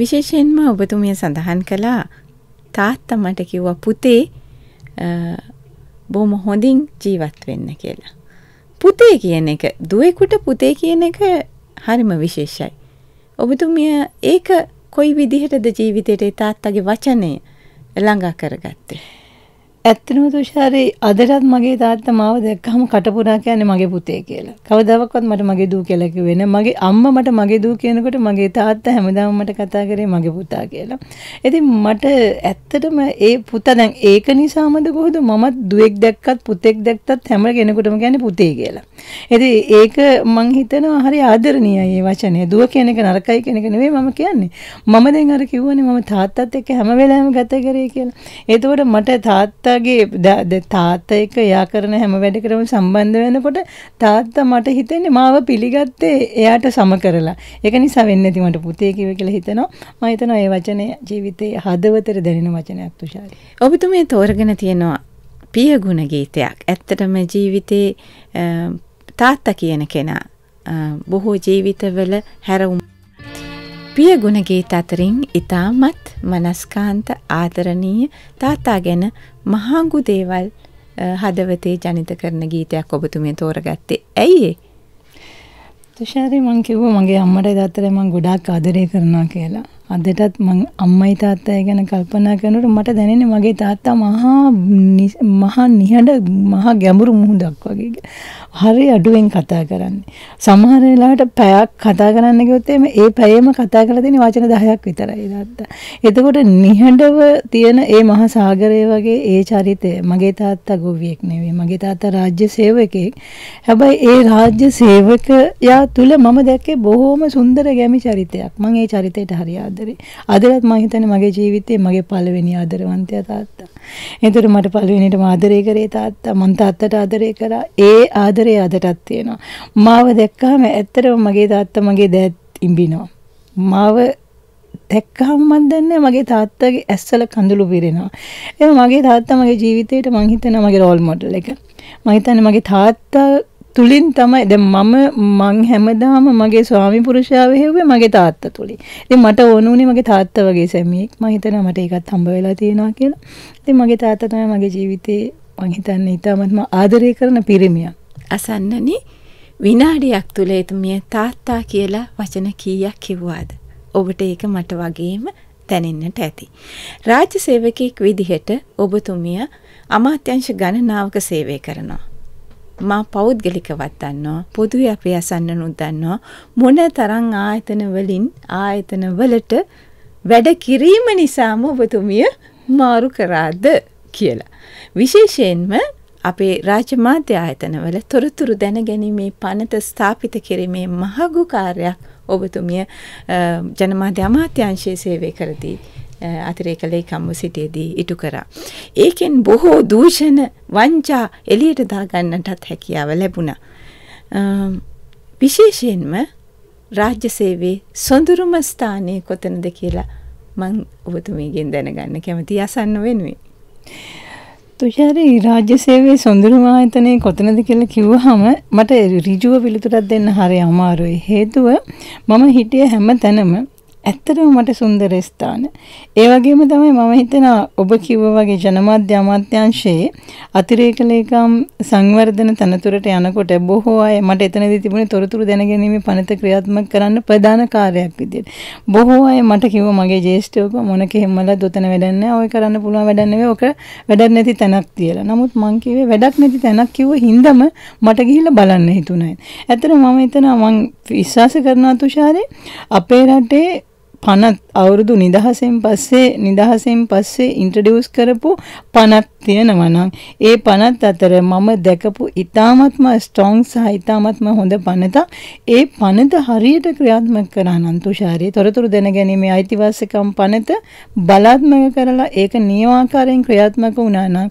විශේෂයෙන්ම ඔබතුමිය සඳහන් කළා තාත්තා මට කිව්වා පුතේ බොහොම හොඳින් ජීවත් වෙන්න කියලා. පුතේ කියන එක දුවෙකුට පුතේ කියන එක හරිම විශේෂයි. ඔබතුමිය ඒක කොයි විදිහටද ජීවිතයට තාත්තගේ වචනය ළඟා කරගත්තේ. ඇත්තනම තුෂාරේ අදටත් මගේ තාත්තා මාව දැක්කහම කටපුරා කියන්නේ මගේ පුතේ කියලා. කවදාවත් මට මගේ දූ කියලා කිව්වෙන. මගේ අම්මා මට මගේ දූ කියනකොට මගේ තාත්තා හැමදාම මට කතා කරේ මගේ පුතා කියලා. ඉතින් මට ඇත්තටම ඒ පුතා දැන් ඒක නිසාමද කොහොද මමත් දුවෙක් දැක්කත් පුතෙක් දැක්කත් හැම කෙනෙකුටම කියන්නේ පුතේ කියලා. ඉතින් ඒක මං හිතනවා හරි ආදරණීයයි මේ වචනේ. දුව කියන එක නරකයි කියන එක නෙවෙයි මම කියන්නේ. මම දැන් අර කිව්වනේ මම තාත්තත් එක්ක හැම වෙලාවෙම ගත කරේ කියලා. ඒතකොට මට තාත්තා වගේ තාත්තා එක්ක එයා කරන හැම වැඩකටම සම්බන්ධ වෙනකොට තාත්තා මට හිතෙන්නේ මාව පිළිගත්තේ එයාට සම කරලා. ඒක නිසා වෙන්නේ නැති මට පුතේ කිව්ව කියලා හිතනවා. මම හිතනවා මේ වචනේ ජීවිතේ හදවතට දැනෙන වචනයක් තුෂාරි. ඔබතුමේ තෝරගෙන තියෙනවා පියගුණ ගීතයක්. ඇත්තටම ජීවිතේ තාත්තා කියන කෙනා බොහෝ ජීවිතවල හැරවුම් ප්‍රිය ගුණගීත අතරින් ඉතාමත් මනස්කාන්ත ආදරණීය තාතා ගැන මහාංගු දේවල් හදවතේ ජනිත කරන ගීතයක් ඔබතුමිය තෝරගත්තේ. ඇයි ඒ? තුෂාරි මං කිව්වා මගේ අම්මට තාත්තට මං ගොඩාක් ආදරය කරනවා කියලා. අදටත් මං අම්මයි තාත්තයි ගැන කල්පනා කරනකොට මට දැනෙන්නේ මගේ තාත්තා මහා මහා නිහඬ මහා ගැඹුරු මුහුණක් වගේ. හරි අඩුවෙන් කතා කරන්නේ. සමහර වෙලාවට පැයක් කතා කරන්න කිව්වොත් එimhe ඒ පැයෙම කතා කරලා තියෙන වචන 10ක් විතරයි තාත්තා. එතකොට නිහඬව තියෙන ඒ මහා සාගරය වගේ ඒ චරිතය මගේ තාත්තා ගොවියෙක් නෙවෙයි. මගේ තාත්තා රාජ්‍ය සේවකයෙක්. හැබැයි ඒ රාජ්‍ය සේවකයා තුල මම දැක්කේ බොහොම සුන්දර ගැමි චරිතයක්. මම ඒ චරිතයට හරි ආදරේ. අදටත් මම හිතන්නේ මගේ ජීවිතේ මගේ පළවෙනි ආදරවන්තයා තාත්තා. එතකොට මට පළවෙනියට ආදරේ කරේ තාත්තා. මං තාත්තට ආදරේ කරා. ඒ ආදරේ ආදරේ අදටත් තියෙනවා. මාව දැක්කහම ඇත්තටම මගේ තාත්තා මගේ දෑත් ඉඹිනවා. මාව දැක්කහම මන් දන්නේ මගේ තාත්තගේ ඇස්සල කඳුළු පිරෙනවා. ඒ මගේ තාත්තා මගේ ජීවිතේට මං හිතනවා මගේ රෝල් මොඩල් එක. මං හිතන්නේ මගේ තාත්තා තුලින් තමයි දැන් මම මං හැමදාම මගේ ස්වාමි පුරුෂයාව හෙව්වේ මගේ තාත්තා තුලින්. ඉතින් මට ඕන උනේ මගේ තාත්තා වගේ සැමියෙක්. මං හිතනවා මට ඒකත් හම්බ වෙලා තියෙනවා කියලා. ඉතින් මගේ තාත්තා තමයි මගේ ජීවිතේ මං හිතන්නේ ඊටමත්ම ආදරය කරන පිරිමියක්. අසන්නනි විනාඩියක් තුල එතුමිය තාත්තා කියලා වචන කීයක් කිව්වාද? ඔබට ඒක මට වගේම දැනෙන්නට ඇති. රාජ්‍ය සේවකයෙක් විදිහට ඔබතුමිය අමාත්‍යංශ ගණනාවක සේවය කරනවා. මා පෞද්ගලිකවත් දන්නවා පොදුවේ අපේ අසන්නනුත් දන්නවා මොන තරම් ආයතන වලින් ආයතන වලට වැඩ කිරීම නිසාම ඔබතුමිය මාරු කරාද කියලා. විශේෂයෙන්ම අපේ රාජ්‍ය මාධ්‍ය ආයතනවල තොරතුරු දැනගැනීමේ පනත ස්ථාපිත කිරීමේ මහගු කාර්යයක් ඔබතුමිය ජනමාධ්‍ය අමාත්‍යංශයේ සේවය කරදී අතිරේක ලේකම්ව සිටියේදී ඉටු කරා. ඒකෙන් බොහෝ දූෂණ වංචා එළියට දාගන්නටත් හැකියාව ලැබුණා. විශේෂයෙන්ම රාජ්‍ය සේවයේ සොඳුරුම ස්ථානය කොතනද කියලා මං ඔබතුමීගෙන් දැනගන්න කැමති අසන්න වෙනුවේ. තුෂාරි රාජ්‍ය සේවයේ සොඳුරු ආයතනයේ කොතනද කියලා කිව්වහම මට ඍජුව පිළිතුරක් දෙන්න හරි අමාරුයි. හේතුව මම හිටියේ හැම තැනම ඇත්තටම මට සුන්දර ස්ථාන. ඒ වගේම තමයි මම හිතනවා ඔබ කිව්ව වගේ ජනමාධ්‍ය අමාත්‍යාංශයේ අතිරේක ලේකම් සංවර්ධන තනතුරට යනකොට බොහෝ අය මට එතනදී තිබුණේ තොරතුරු දැනගැනීමේ පනත ක්‍රියාත්මක කරන්න ප්‍රධාන කාර්යයක් විදියට. බොහෝ අය මට කිව්වා මගේ ජේෂ්ඨයෝ මොන කෙහෙම්මලා දොතන වැඩක් නැහැ. ඔය කරන්න පුළුවන් වැඩක් නෙවෙයි. ඔක වැඩක් නැති තැනක් තියලා. නමුත් මං කිව්වේ වැඩක් නැති තැනක් කිව්ව හින්දම මට ගිහිල්ලා බලන්න හිතුණා. ඇත්තට මම හිතනවා මං විශ්වාස කරනවා තුෂාරේ අපේ රටේ පනත් අවුරුදු නිදහසෙන් පස්සේ නිදහසෙන් පස්සේ ඉන්ට්‍රඩියුස් කරපු පනත් තියෙනවා නම් ඒ පනත් අතර මම දැකපු ඉතාමත්ම ස්ට්‍රොං සහ ඉතාමත්ම හොඳ පනතක් ඒ පනත හරියට ක්‍රියාත්මක කරා නම් තුෂාරී තොරතුරු දැනගැනීමේ අයිතිවාසිකම් පනත බලාත්මක කරලා ඒක නියමාකාරයෙන් ක්‍රියාත්මක වුණා නම්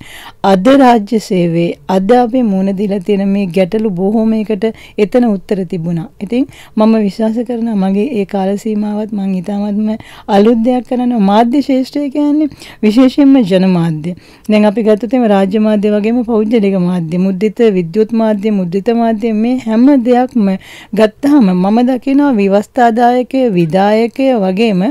අද රාජ්‍ය සේවයේ අද අපි මුණ දීලා තියෙන මේ ගැටලු බොහෝමයකට එතන උත්තර තිබුණා. ඉතින් මම විශ්වාස කරනවා මගේ ඒ කාල සීමාවත් මම ඉතාමත්ම අලුත් දෙයක් කරනවා මාධ්‍ය ශේෂ්ඨය කියන්නේ විශේෂයෙන්ම ජනමාධ්‍ය. දැන් අපි ගත්තොත් එම රාජ්‍ය මාධ්‍ය වගේම පෞද්ගලික මාධ්‍ය මුද්‍රිත විද්‍යුත් මාධ්‍ය මුද්‍රිත මාධ්‍ය මේ හැම දෙයක්ම ගත්තාම මම දකිනවා විවස්ථාදායක විදායකය වගේම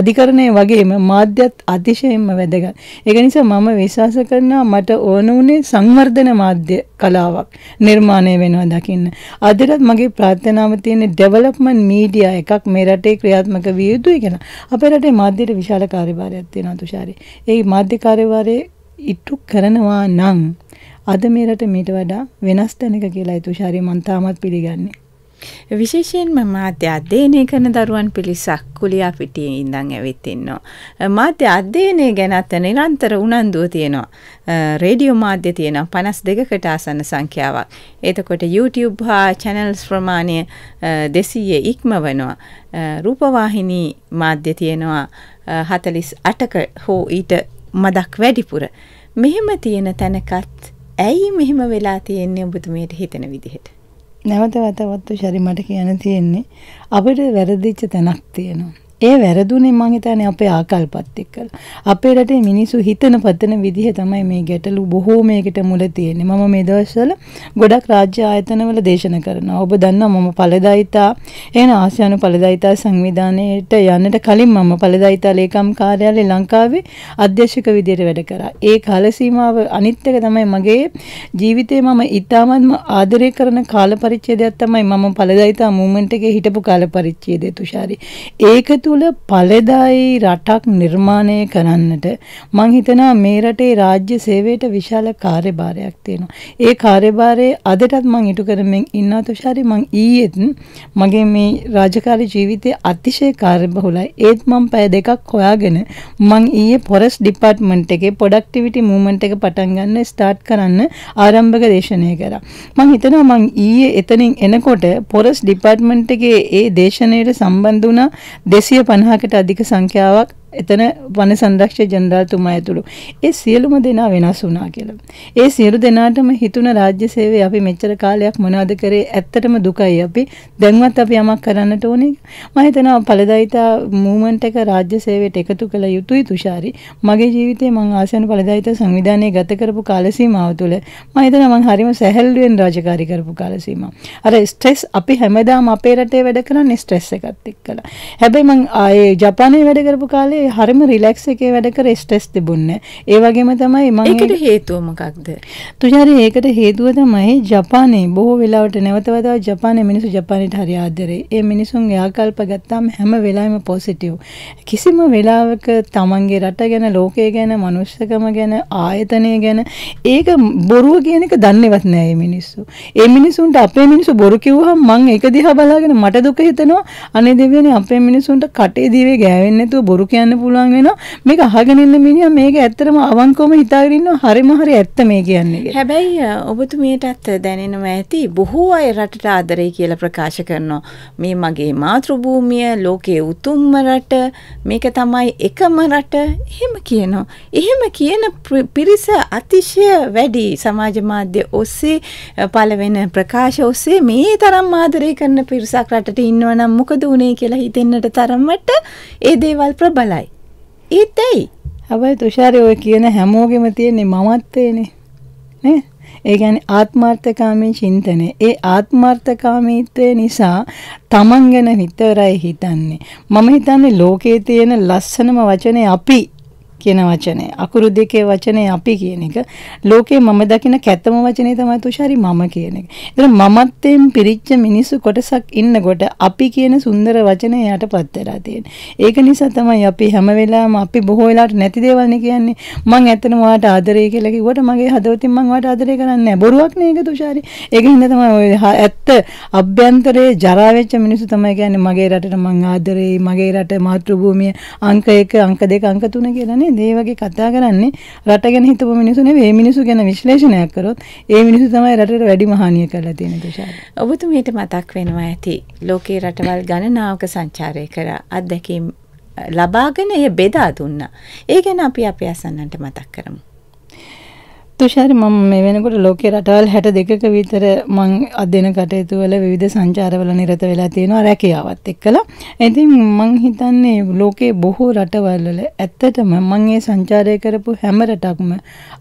අධිකරණය වගේම මාධ්‍යත් අතිශයින්ම වැදගත්. ඒක නිසා මම විශ්වාස කරනවා මට ඕන උනේ සංවර්ධන මාධ්‍ය කලාවක් නිර්මාණය වෙනවා දකින්න. අදටත් මගේ ප්‍රාර්ථනාව තියෙන ඩෙවලොප්මන්ට් මීඩියා එකක් මේ රටේ ක්‍රියාත්මක විය යුතුයි කියලා. අපේ රටේ මාධ්‍යයට විශාල කාර්යභාරයක් තියෙනවා තුෂාරි. ඒ මාධ්‍ය කාර්යභාරයේ ඉටු කරනවා නම් අද මේ රට මීට වඩා වෙනස් තැනක කියලා තුෂාරි මන් තාමත් පිළිගන්නේ. විශේෂයෙන්ම මාධ්‍ය අධ්‍යයනය කරන දරුවන් පිරිසක් කුලියා පිටියේ ඉඳන් ඇවිත් ඉන්නවා. මාධ්‍ය අධ්‍යයනය ගැනත් නිරන්තර උනන්දුව තියෙනවා. රේඩියෝ මාධ්‍ය තියෙනවා 52කට ආසන්න සංඛ්‍යාවක්. එතකොට YouTube හා channels ප්‍රමාණය 200 ඉක්මවනවා. රූපවාහිනී මාධ්‍ය තියෙනවා 48ක හෝ ඊට මදක් වැඩිපුර. මෙහෙම තියෙන තැනකත් ඇයි මෙහෙම වෙලා තියෙන්නේ ඔබතුමියට හිතෙන විදිහට? නැවත වතවත්තු ශරි මට කියන්න තියෙන්නේ අපිට වැරදිච්ච තැනක් තියෙනවා. ඒ වැරදුනේ මං හිතන්නේ අපේ ආකල්පත් එක්කලා. අපේ රටේ මිනිස්සු හිතන පතන විදිහ තමයි මේ ගැටලු බොහෝ මේකට මුල තියෙන්නේ. මම මේ දවස්වල ගොඩක් රාජ්‍ය ආයතනවල දේශන කරනවා. ඔබ දන්නවා මම පළදායිතා එන ආසියානු පළදායිතා සංවිධානයේට යන්නට කලින් මම පළදායිතා ලේකම් කාර්යාලය ලංකාවේ අධ්‍යක්ෂක විදියට වැඩ කරා. ඒ කාල සීමාව අනිත් එක තමයි මගේ ජීවිතේ මම ඉතාමත්ම ආදරය කරන කාල පරිච්ඡේදයක් තමයි මම පළදායිතා මූවමන්ට් එකේ හිටපු කාල පරිච්ඡේදය තුෂාරි. ඒක තුල ඵලදායි රටක් නිර්මාණය කරන්නට මං හිතනවා මේ රටේ රාජ්‍ය සේවයට විශාල කාර්යභාරයක් තියෙනවා. ඒ කාර්යභාරය අදටත් මං ඉටු කරමින් ඉන්නවා තුෂාරි මං ඊයේත් මගේ මේ රාජකාරී ජීවිතයේ අතිශය කාර්යබහුලයි. ඒත් මං පැය දෙකක් හොයාගෙන මං ඊයේ ෆොරෙස්ට් ඩිපාර්ට්මන්ට් එකේ ප්‍රොඩක්ටිවිටි මූව්මන්ට් එක පටන් ගන්න ස්ටාර්ට් කරන්න ආරම්භක දේශනය කරා. මං හිතනවා මං ඊයේ එතනින් එනකොට ෆොරෙස්ට් ඩිපාර්ට්මන්ට් එකේ ඒ දේශනයට සම්බන්ධ වුණා 200 150කට අධික සංඛ්‍යාවක් එතන වන සංරක්ෂ ජනරාල්තුමා ඇතුළු ඒ සියලුම දෙනා වෙනස් වුණා කියලා. ඒ සියලු දෙනාටම හිතුණ රාජ්‍ය සේවය අපි මෙච්චර කාලයක් මොනවද කරේ ඇත්තටම දුකයි අපි. දැන්වත් අපි යමක් කරන්නට ඕනේ. මම හිතනවා පළදායිතා මූවමන්ට් එක රාජ්‍ය සේවයට එකතු කළ යුතුයි තුෂාරි. මගේ ජීවිතේ මම ආසියානු පළදායිතා සංවිධානයේ ගත කරපු කාල සීමාව තුළ මම හිතනවා මම හරිම සැහැල්ලුවෙන් රාජකාරී කරපු කාල සීමාව. අර ස්ට්‍රෙස් අපි හැමදාම අපේ රටේ වැඩ කරන්නේ ස්ට්‍රෙස් එකත් එක්කලා. හැබැයි මම ආයේ ජපානයේ වැඩ කරපු කාලේ හරිම රිලැක්ස් එකේ වැඩ කර ස්ට්‍රෙස් තිබුණේ. ඒ වගේම තමයි මම ඒකට හේතුව මොකක්ද? තුජාරි ඒකට හේතුව තමයි ජපානයේ බොහෝ වෙලාවට නැවත වතාවක් ජපානයේ මිනිස්සු ජපානයට හරි ආදරේ. ඒ මිනිසුන් යාකල්ප ගත්තාම හැම වෙලාවෙම පොසිටිව්. කිසිම වෙලාවක තමන්ගේ රට ගැන, ලෝකය ගැන, මනුස්සකම ගැන, ආයතනය ගැන ඒක බොරුව කියන එක දන්නේවත් නෑ මේ මිනිස්සු. ඒ මිනිසුන්ට අපේ මිනිස්සු බොරු කිව්වහම මං ඒක දිහා බලාගෙන මට දුක හිතෙනවා. අනේ දෙවියනේ අපේ මිනිසුන්ට කටේ දිවේ ගෑවෙන්නේ නැතුව බොරු කියන යන්න පුළුවන් වෙනවා. මේක අහගෙන ඉන්න මිනිහා මේක ඇත්තටම අවංකවම හිතාගෙන ඉන්නවා හරිම හරි ඇත්ත මේ කියන්නේ. හැබැයි ඔබතුමියටත් දැනෙනවා ඇති බොහෝ අය රටට ආදරේ කියලා ප්‍රකාශ කරනවා. මේ මගේ මාතෘභූමිය, ලෝකයේ උතුම්ම රට, මේක තමයි එකම රට. එහෙම කියනවා. එහෙම කියන පිරිස අතිශය වැඩි සමාජ මාධ්‍ය ඔස්සේ පළවෙන ප්‍රකාශ ඔස්සේ මේ තරම් ආදරය කරන පිරිසක් රටට ඉන්නවා නම් මොකද උනේ කියලා හිතෙන්නට තරමට ඒ දේවල් ප්‍රබලයි. ඒත් ඇයි හැබයි තුෂාරය ඔය කියන හැමෝගෙම තියෙන්නේ මමත්තේනේ නේ ඒගැන ආත්මාර්ථකාමී චින්තනය ඒ ආත්මාර්ථකාමීත්වය නිසා තමන් ගැන විතරයි හිතන්නේ. මම හිතන්නේ ලෝකයේ තියෙන ලස්සනම වචනය අපි කියන වචනේ අකුරු දෙකේ වචනේ අපි කියන එක ලෝකේ මම දකින කැතම වචනේ තමයි තුෂාරි මම කියන එක. ඒතර මමත්වයෙන් පිරිච්ච මිනිස්සු කොටසක් ඉන්නකොට අපි කියන සුන්දර වචනේ යටපත් වෙලා තියෙන්නේ. ඒක නිසා තමයි අපි හැම වෙලාවෙම අපි බොහෝ වෙලාවට නැති දේවල් නේ කියන්නේ. මං ඇත්තටම ඔයාලට ආදරේ කියලා කිව්වට මගේ හදවතින් මං ඔයාලට ආදරේ කරන්නේ නැහැ. බොරුවක් නේ ඒක තුෂාරි. ඒක හින්දා තමයි ඔය ඇත්ත අභ්‍යන්තරයේ ජරා වෙච්ච මිනිස්සු තමයි කියන්නේ මගේ රටට මං ආදරේ, මගේ රට මාතෘභූමිය අංක 1, අංක 2, අංක 3 කියලා නේද? දේ වගේ කතා කරන්නේ රට ගැන හිතපු මිනිස්සු නෙවෙයි මේ මිනිස්සු ගැන විශ්ලේෂණයක් කරොත් ඒ මිනිස්සු තමයි රටට වැඩිම හානිය කරලා තියෙන තුෂාර. ඔබතුමීට මතක් වෙනවා ඇති ලෝකේ රටවල් ගණනාවක සංචාරය කර අත්දැකීම් ලබාගෙන එය බෙදා දුන්නා. ඒ ගැන අපි අපේ අසන්නන්ට මතක් කරමු. තුෂාරි මම මේ වෙනකොට ලෝකේ රටවල් 62ක විතර මං අධ්‍යයන කටයුතු වල විවිධ සංචාරවල නිරත වෙලා තියෙනවා රැකියාවත් එක්කලා. ඉතින් මං හිතන්නේ ලෝකේ බොහෝ රටවල් වල ඇත්තටම මං ඒ සංචාරය කරපු හැම රටක්ම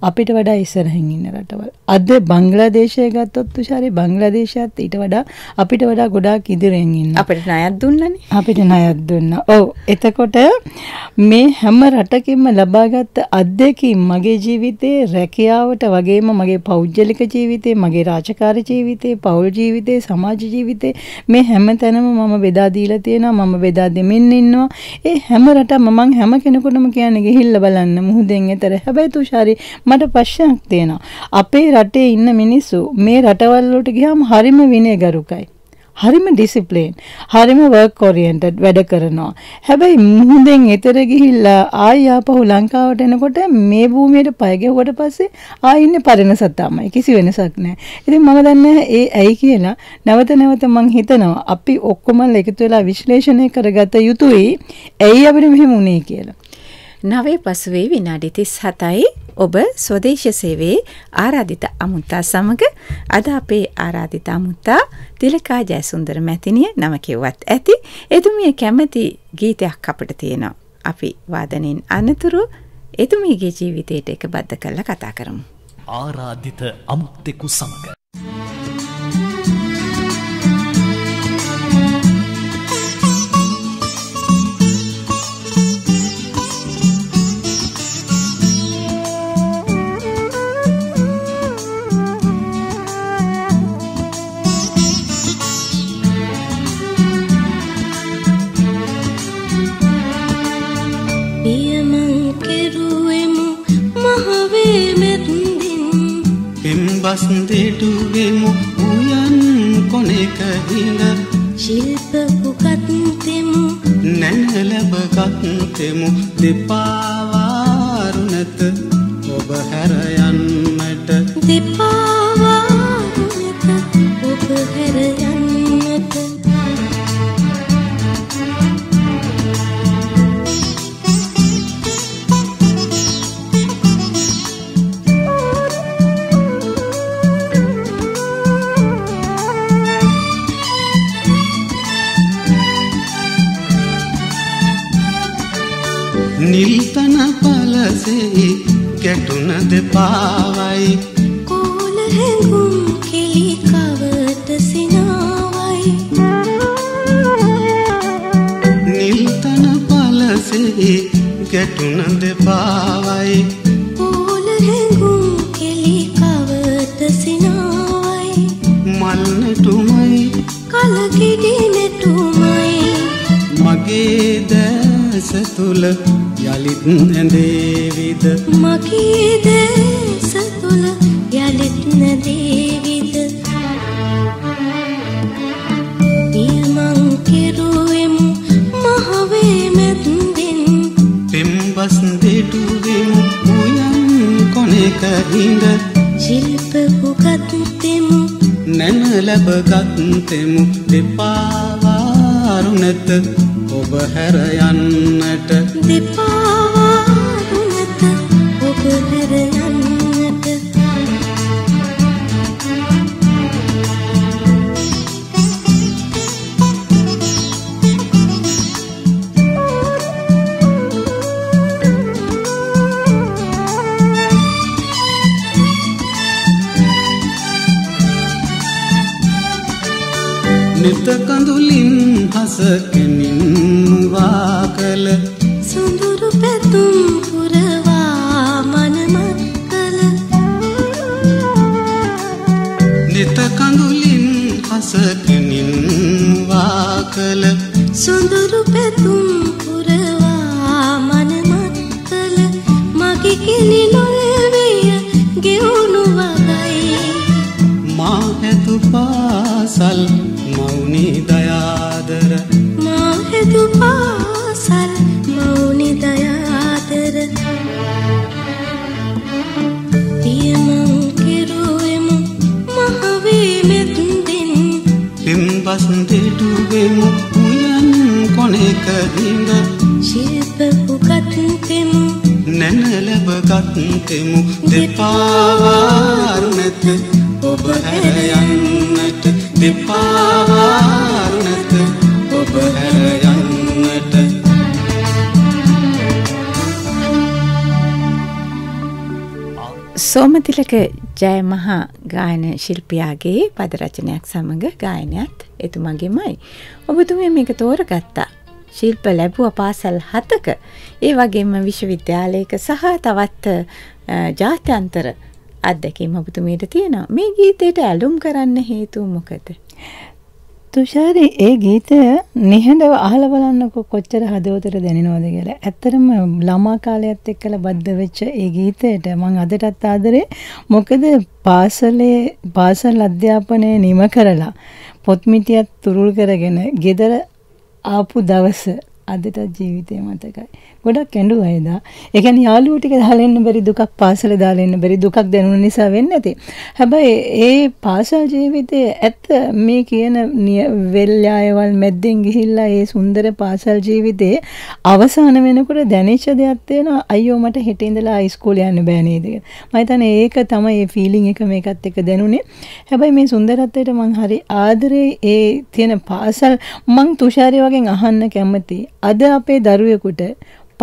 අපිට වඩා ඉස්සරහින් ඉන්න රටවල්. අද බංග්ලාදේශය ගත්තොත් තුෂාරි බංග්ලාදේශයත් ඊට වඩා අපිට වඩා ගොඩාක් ඉදිරියෙන් ඉන්න. අපිට ණයක් දුන්නනේ. අපිට ණයක් දුන්නා. ඔව්. එතකොට මේ හැම රටකින්ම ලබාගත් අත්දැකීම් මගේ ජීවිතේ රැකියාව කතාවට වගේම මගේ පෞද්ගලික ජීවිතේ මගේ රාජකාරී ජීවිතේ පෞල් ජීවිතේ සමාජ ජීවිතේ මේ හැම තැනම මම බෙදා දීලා තියෙනවා මම බෙදා දෙමින් ඉන්නවා ඒ හැම රටම මම හැම කෙනෙකුටම කියන්නේ ගිහිල්ලා බලන්න මුහුදෙන් එතර හැබැයි තුෂාරි මට ප්‍රශ්නක් තියෙනවා අපේ රටේ ඉන්න මිනිස්සු මේ රටවල් වලට ගියාම හරිම විනයගරුකයි හරිම ඩිසිප්ලේන් හරිම වර්ක් ඔරියන්ටඩ් වැඩ කරනවා හැබැයි මුහුදෙන් එතර ගිහිල්ලා ආයි ආපහු ලංකාවට එනකොට මේ භූමියට පය ගැහුවට පස්සේ ආයි ඉන්නේ පරණ සතාමයි කිසි වෙනසක් නැහැ ඉතින් මම දන්නේ ඒ ඇයි කියලා නැවත නැවත මං හිතනවා අපි ඔක්කොම එකතු වෙලා විශ්ලේෂණය කරගත යුතුයි ඇයි අපිට මෙහෙම වුනේ කියලා නවයේ පසුවේ විනාඩි 37යි ඔබ ස්වදේශ සේවේ ආරාධිත අමුත්තා සමග අද අපේ ආරාධිත අමුත්තා තිලකා ජයසුන්දර මැතිනිය නම කිව්වත් ඇති එතුමිය කැමති ගීතයක් අපිට තියෙනවා. අපි වාදනෙන් අනතුරු එතුමියගේ ජීවිතයට එකබද්ධ කරලා කතා කරමු. ආරාධිත අමුත්තෙකු සමග බස් දෙටුවෙමු උයන් කොනෙක හිඳ ශිල්ප පුකත් තෙමු නැනලබගත් තෙමු දෙපා පිටුවෙමු උයන් කොනෙක හිඳ ශිල්ප හුගත්තෙමු නැන ලැබගත්තෙමු දෙපාවාරුනැත ඔබ හැර යන්නට දෙපාවාරුනැත ඔබ හැර යන්නට නෙත කඳුලින් හස කෙනින් මුවා කල සොඳුරු පැතුම් පුරවා මනමත් කල නෙත කඳුලින් හස කෙනින් මුවා කල සොඳුරු පැතුම් පුරවා මනමත් කල මගේ කෙනි නොලවිය ගෙවුණු වගයි මා හැතු පාසල් මෞනි දයාදර මාහෙතු පාසල් මෞනි දයාදර පියමං කෙරුවෙමු මහවීමෙත් දින් පිම්බස් දෙටුවෙමු උයන් කොනෙක දින්ද ශිල්ප උගත්තෙමු නැනලබගත්තෙමු දෙපාවාරුනැත ඔබ හැර යන්නට දෙපාවා සෝමතිලක ජයමහා ගායන ශිල්පියාගේ පදරචනයක් සමඟ ගායනයක්ත් එතුමගේමයි. ඔබතුමේ මේක තෝරගත්තා. ශිල්ප ලැබුව පාසල් හතක ඒ වගේම විශ්වවිද්‍යාලයක සහ තවත් ජාත්‍යන්තර අත්දැකීම ඔබතුමයට තියෙනවා මේ ගීතයට ඇලුම් කරන්න හේතුව මොකද. තුෂාරි ඒ ගීතය නිහඬව අහලා බලන්නකො කොච්චර හදවතට දැනෙනවද කියලා. ඇත්තටම ළමා කාලයත් එක්කලා බද්ධ වෙච්ච ඒ ගීතයට මම අදටත් ආදරේ. මොකද පාසලේ පාසල් අධ්‍යාපනය නිම කරලා පොත් මිටියත් තුරුල් කරගෙන ගෙදර ආපු දවස අදටත් ජීවිතේ මතකයි. ගොඩක් ඇඬු අයද. ඒ කියන්නේ යාළුවෝ ටික දාලා එන්න බැරි දුකක් පාසල දාලා එන්න බැරි දුකක් දැනුන නිසා වෙන්නේ නැති. හැබැයි ඒ පාසල් ජීවිතයේ ඇත්ත මේ කියන වෙල්යායවල් මැද්දෙන් ගිහිල්ලා ඒ සුන්දර පාසල් ජීවිතයේ අවසාන වෙනකොට දැනෙච්ච දෙයක් තියෙනවා අයියෝ මට හෙට ඉඳලා ඉස්කෝලේ යන්න බෑ නේද කියලා. ඒක තමයි මේ ෆීලිං එක මේකත් එක්ක දැනුනේ. හැබැයි මේ සුන්දරත්වයට මං හරි ආදරේ ඒ තියෙන පාසල් මං තුෂාරි වගේ අහන්න කැමති. අද අපේ දරුවෙකුට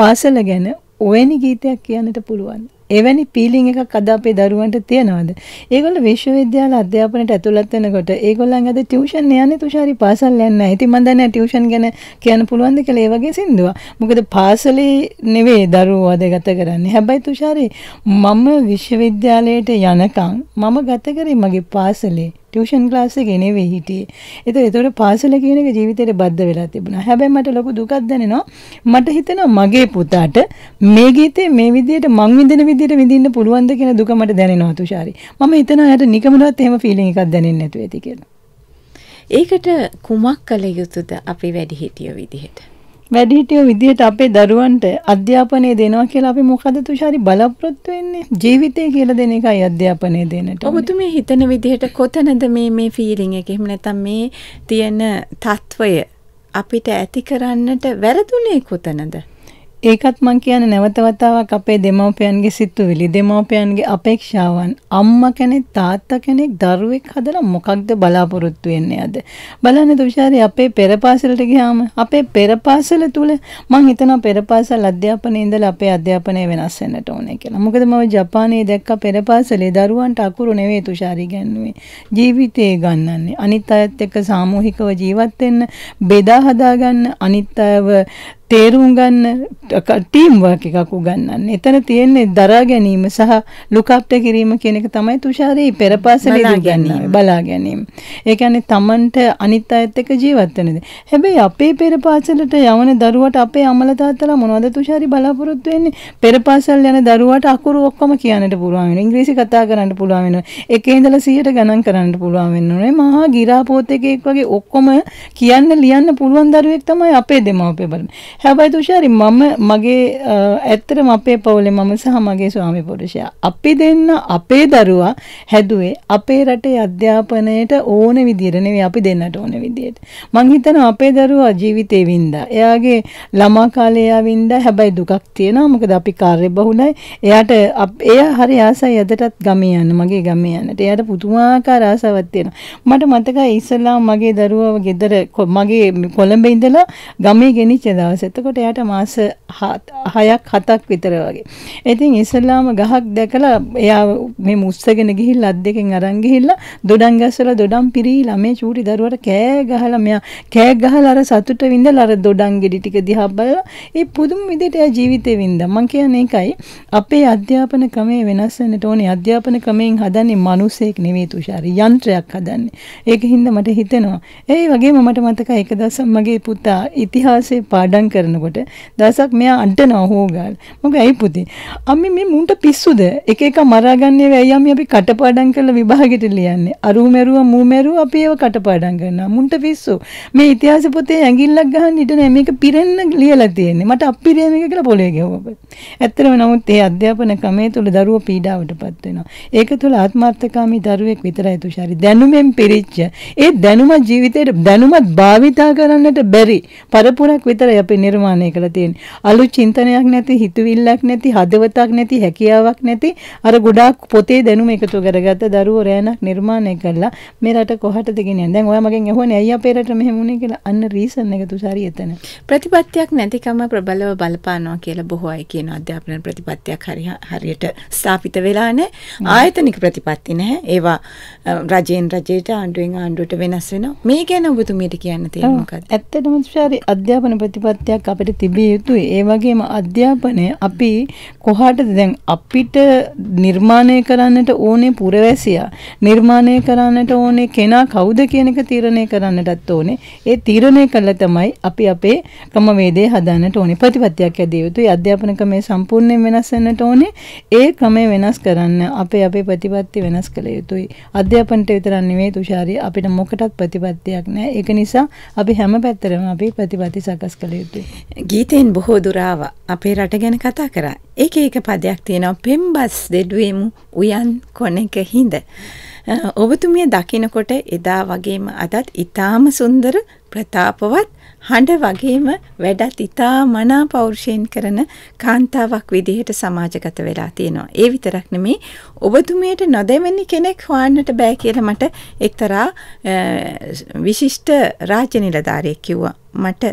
පාසල ගැන ඔවැනි ගීතයක් කියන්නට පුළුවන්. එවැනි පීලිං එකක් අද අපේ දරුවන්ට තියෙනවද? ඒගොල්ල විශ්වවිද්‍යාල අධ්‍යාපනයට ඇතුළත් වෙනකොට ඒගොල්ලන් අද ටියුෂන් යන්නේ තුෂාරි පාසල් යන්නේ නැහැ. ඉතින් මම දන්නේ ටියුෂන් ගැන කියන්න පුළුවන්ද කියලා ඒ වගේ සින්දුවා. මොකද පාසලේ නෙවෙයි දරුවෝ අද ගත කරන්නේ. හැබැයි තුෂාරි මම විශ්වවිද්‍යාලයට යනකම් මම ගත කරේ මගේ පාසලේ. ටියුෂන් ක්ලාස් එකේ නෙවෙයි හිටියේ. ඒක ඒතකොට පාසල කියන එක ජීවිතේට බද්ධ වෙලා තිබුණා. හැබැයි මට ලොකු දුකක් දැනෙනවා. මට හිතෙනවා මගේ පුතාට මේ ගීතේ මේ විදිහට මං විඳින විදිහට විඳින්න පුළුවන්ද කියන දුක මට දැනෙනවා තුෂාරි. මම හිතනවා එයාට නිකමලවත් එහෙම ෆීලිං එකක් දැනෙන්නේ නැතුව ඇති කියලා. ඒකට කුමක් කළ යුතුද අපි වැඩිහිටිය විදිහට? වැඩිහිටියෝ විදිහට අපේ දරුවන්ට අධ්‍යාපනය දෙනවා කියලා අපි මොකද තුෂාරි බලාපොරොත්තු වෙන්නේ ජීවිතය කියලා දෙන එකයි අධ්‍යාපනය දෙන්නට ඔබතුමී හිතන විදිහට කොතනද මේ මේ ෆීලිං එක එහෙම නැත්නම් මේ තියෙන తত্ত্বය අපිට ඇති කරන්නට වැරදුනේ කොතනද ඒකත් මං කියන්නේ නැවත වතාවක් අපේ දෙමව්පියන්ගේ සිතුවිලි දෙමව්පියන්ගේ අපේක්ෂාවන් අම්මා කෙනෙක් තාත්තා කෙනෙක් දරුවෙක් හදලා මොකක්ද බලාපොරොත්තු වෙන්නේ අද බලන්න තුෂාරි අපේ පෙරපාසලට ගියාම අපේ පෙරපාසල තුල මං හිතනවා පෙරපාසල අධ්‍යාපනයේ ඉඳලා අපේ අධ්‍යාපනය වෙනස් වෙන්නට ඕනේ කියලා මොකද මම ජපානයේ දැක්ක පෙරපාසලේ දරුවන්ට අකුරු නෙවෙයි තුෂාරි ගන්නුවේ ජීවිතේ ගන්නන්නේ අනිත් අයත් එක්ක සාමූහිකව ජීවත් වෙන්න බෙදා හදා ගන්න අනිත් අයව තේරුම් ගන්න ටීම් වර්ක් එකක් උගන්වන්න. එතන තියෙන්නේ දරා ගැනීම සහ ලුක් අප්ට කිරීම කියන එක තමයි තුෂාරේ පෙරපාසලේ ඉගෙනීම බලා ගැනීම. ඒ කියන්නේ Tamanට අනිත් අයත් එක්ක ජීවත් වෙන දේ. හැබැයි අපේ පෙරපාසලට යවන දරුවට අපේ අමල තාත්තලා මොනවද තුෂාරි බලාපොරොත්තු වෙන්නේ? පෙරපාසල් යන දරුවට අකුරු ඔක්කොම කියන්නට පුළුවන් වෙනවා. ඉංග්‍රීසි කතා කරන්න පුළුවන් වෙනවා. එකේ ඉඳලා 100ට ගණන් කරන්න පුළුවන් වෙනවා. මහා ගිරාපෝත් එකෙක් වගේ ඔක්කොම කියන්න ලියන්න පුළුවන් දරුවෙක් තමයි අපේ දෙමව්පිය බලන්නේ. හැබැයි තුෂාරි මම මගේ ඇත්තටම අපේ පවුලේ මම සහ මගේ ස්වාමි පුරුෂයා අපි දෙන්න අපේ දරුවා හැදුවේ අපේ රටේ අධ්‍යාපනයට ඕන විදියට නෙවෙයි අපි දෙන්නට ඕන විදියට. මං හිතනවා අපේ දරුවා ජීවිතේ වින්දා. එයාගේ ළමා කාලේ එයා වින්දා. හැබැයි දුකක් තියෙනවා. මොකද අපි කාර්යබහුලයි. එයාට එයා හරි ආසයි අදටත් ගමේ යන්න, මගේ ගමේ යන්නට. එයාට පුදුමාකාර ආසාවක් තියෙනවා. මට මතකයි ඉස්සෙල්ලා මගේ දරුවා ගෙදර මගේ කොළඹ ඉඳලා ගමේ ගෙනිච්ච දවසේ එතකොට එයාට මාස 6ක් 7ක් විතර වගේ. ඉතින් ඉස්සෙල්ලාම ගහක් දැකලා එයා මේ මුස්සගෙන ගිහිල්ලා අත් දෙකෙන් අරන් ගිහිල්ලා දොඩම් ගස්සලා දොඩම් පිරීලා මේ චූටි දරුවට කෑ ගහලා මෙයා කෑ ගහලා අර සතුට විඳලා අර දොඩම් ගෙඩි ටික දිහා බලලා ඒ පුදුම විදිහට එයා ජීවිතේ වින්දා. මම කියන්නේ ඒකයි අපේ අධ්‍යාපන ක්‍රමය වෙනස් වෙන්නට ඕනේ. අධ්‍යාපන ක්‍රමයෙන් හදන්නේ මිනිසෙක් නෙවෙයි තුෂාරි යන්ත්‍රයක් හදන්නේ. ඒකින්ද මට හිතෙනවා ඒ වගේම මට මතකයි එක දවසක් මගේ පුතා ඉතිහාසයේ පාඩම් කරනකොට දවසක් මෙයා අඬනවා හොෝගාල් මොකද ඇයි පුතේ අම්මි මේ මුන්ට පිස්සුද එක එක මරාගන්නේ ඇයි අම්මි අපි කටපාඩම් කරලා විභාගෙට ලියන්නේ අරු මෙරුව මූ මෙරුව අපි ඒව කටපාඩම් කරනවා මුන්ට පිස්සු මේ ඉතිහාස පොතේ ඇඟිල්ලක් ගහන්න ඉඩ නැහැ මේක පිරෙන්න ලියලා තියෙන්නේ මට අපිරියන එක කියලා පොලේ ගැහුවා ඇත්තටම නමුත් මේ අධ්‍යාපන ක්‍රමය තුල දරුවෝ පීඩාවටපත් වෙනවා ඒක තුල ආත්මාර්ථකාමී දරුවෙක් විතරයි තුෂාරි දැනුමෙන් පිරිච්ච ඒ දැනුම ජීවිතේට දැනුමත් භාවිතා කරන්නට බැරි පරපුරක් විතරයි අපේ නිර්මාණය කරලා තියෙන්නේ. අලුත් චින්තනයක් නැති, හිතවිල්ලක් නැති, හදවතක් නැති, හැකියාවක් නැති අර ගොඩාක් පොතේ දැනුම එකතු කරගත්ත දරුවෝ රෑනක් නිර්මාණය කරලා මේ රට කොහටද ගෙන යන්නේ? දැන් ඔයා මගෙන් අහුවනේ ඇයි අපේ රට මෙහෙම වුනේ කියලා. අන්න රීසන් එක තුසාරි එතන. ප්‍රතිපත්තියක් නැතිකම ප්‍රබලව බලපානවා කියලා බොහෝ අය කියන අධ්‍යාපන ප්‍රතිපත්තියක් හරියට ස්ථාපිත වෙලා නැහැ. ආයතනික ප්‍රතිපත්ති නැහැ. ඒවා රජෙන් රජයට ආණ්ඩුවෙන් ආණ්ඩුවට වෙනස් වෙනවා. මේ ගැන ඔබතුමියට කියන්න තියෙන මොකක්ද? ඇත්තටම තුෂාරි අධ්‍යාපන ප්‍රතිපත්තියක් අයිතියක් අපිට තිබිය යුතුයි. ඒ වගේම අධ්‍යාපනය අපි කොහාටද දැන් අපිට නිර්මාණය කරන්නට ඕනේ පුරවැසියා. නිර්මාණය කරන්නට ඕනේ කෙනා කවුද කියන එක තීරණය කරන්නටත් ඕනේ. ඒ තීරණය කළා තමයි අපි අපේ ක්‍රමවේදය හදාන්නට ඕනේ. ප්‍රතිපත්තියක් ඇදිය යුතුයි. අධ්‍යාපන ක්‍රමය සම්පූර්ණයෙන් වෙනස් වෙන්නට ඕනේ. ඒ ක්‍රමය වෙනස් කරන්න අපේ අපේ ප්‍රතිපත්ති වෙනස් කළ යුතුයි. අධ්‍යාපනට විතරක් නෙමෙයි තුෂාරි අපිට මොකටත් ප්‍රතිපත්තියක් නැහැ. ඒක නිසා අපි හැම පැත්තරම අපි ප්‍රතිපත්ති සකස් කළ යුතුයි. ගීතයෙන් බොහෝ දුරාව අපේ රට ගැන කතා කරා. ඒක ඒක පදයක් තියෙනවා පෙම්බස් දෙඩුවමු උයන් කොනෙක හිඳ. ඔබතුමිය දකිනකොට එදා වගේම අදත් ඉතාම සුන්දර ප්‍රතාපවත් හඬ වගේම වැඩත් ඉතා මනා පෞරුෂයෙන් කරන කාන්තාවක් විදිහට සමාජගත වෙලා තියෙනවා. ඒ විතරක් නෙමේ ඔබතුමියට නොදැවෙනි කෙනෙක් හොයන්නට බෑ කියලා මට එක්තරා විශිෂ්ට රාජ්‍ය නිලධාරියෙක් කිව්වා. මට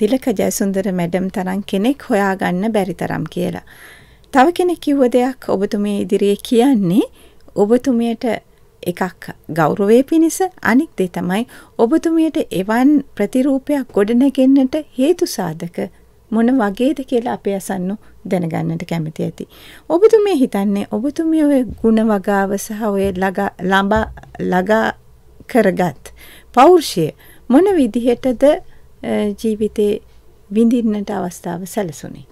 තිලක ජයසුන්දර මැඩම් තරම් කෙනෙක් හොයාගන්න බැරි තරම් කියලා. තව කෙනෙක් කිව්ව දෙයක් ඔබතුමිය ඉදිරියේ කියන්නේ ඔබතුමියට එකක් ගෞරවය පිණිස අනික් දේ තමයි ඔබතුමියට එවන් ප්‍රතිරූපයක් ගොඩනගෙන්නට හේතු සාධක මොන වගේද කියලා අපේ අසන්නු දැනගන්නට කැමති ඇති. ඔබතුමිය හිතන්නේ ඔබතුමිය ඔය ಗುಣ වගාව සහ ඔය ළඟා ළඟා කරගත් පෞර්ෂය මොන විදිහටද ජීවිතේ විඳින්නට අවස්ථාව සැලසුනේ.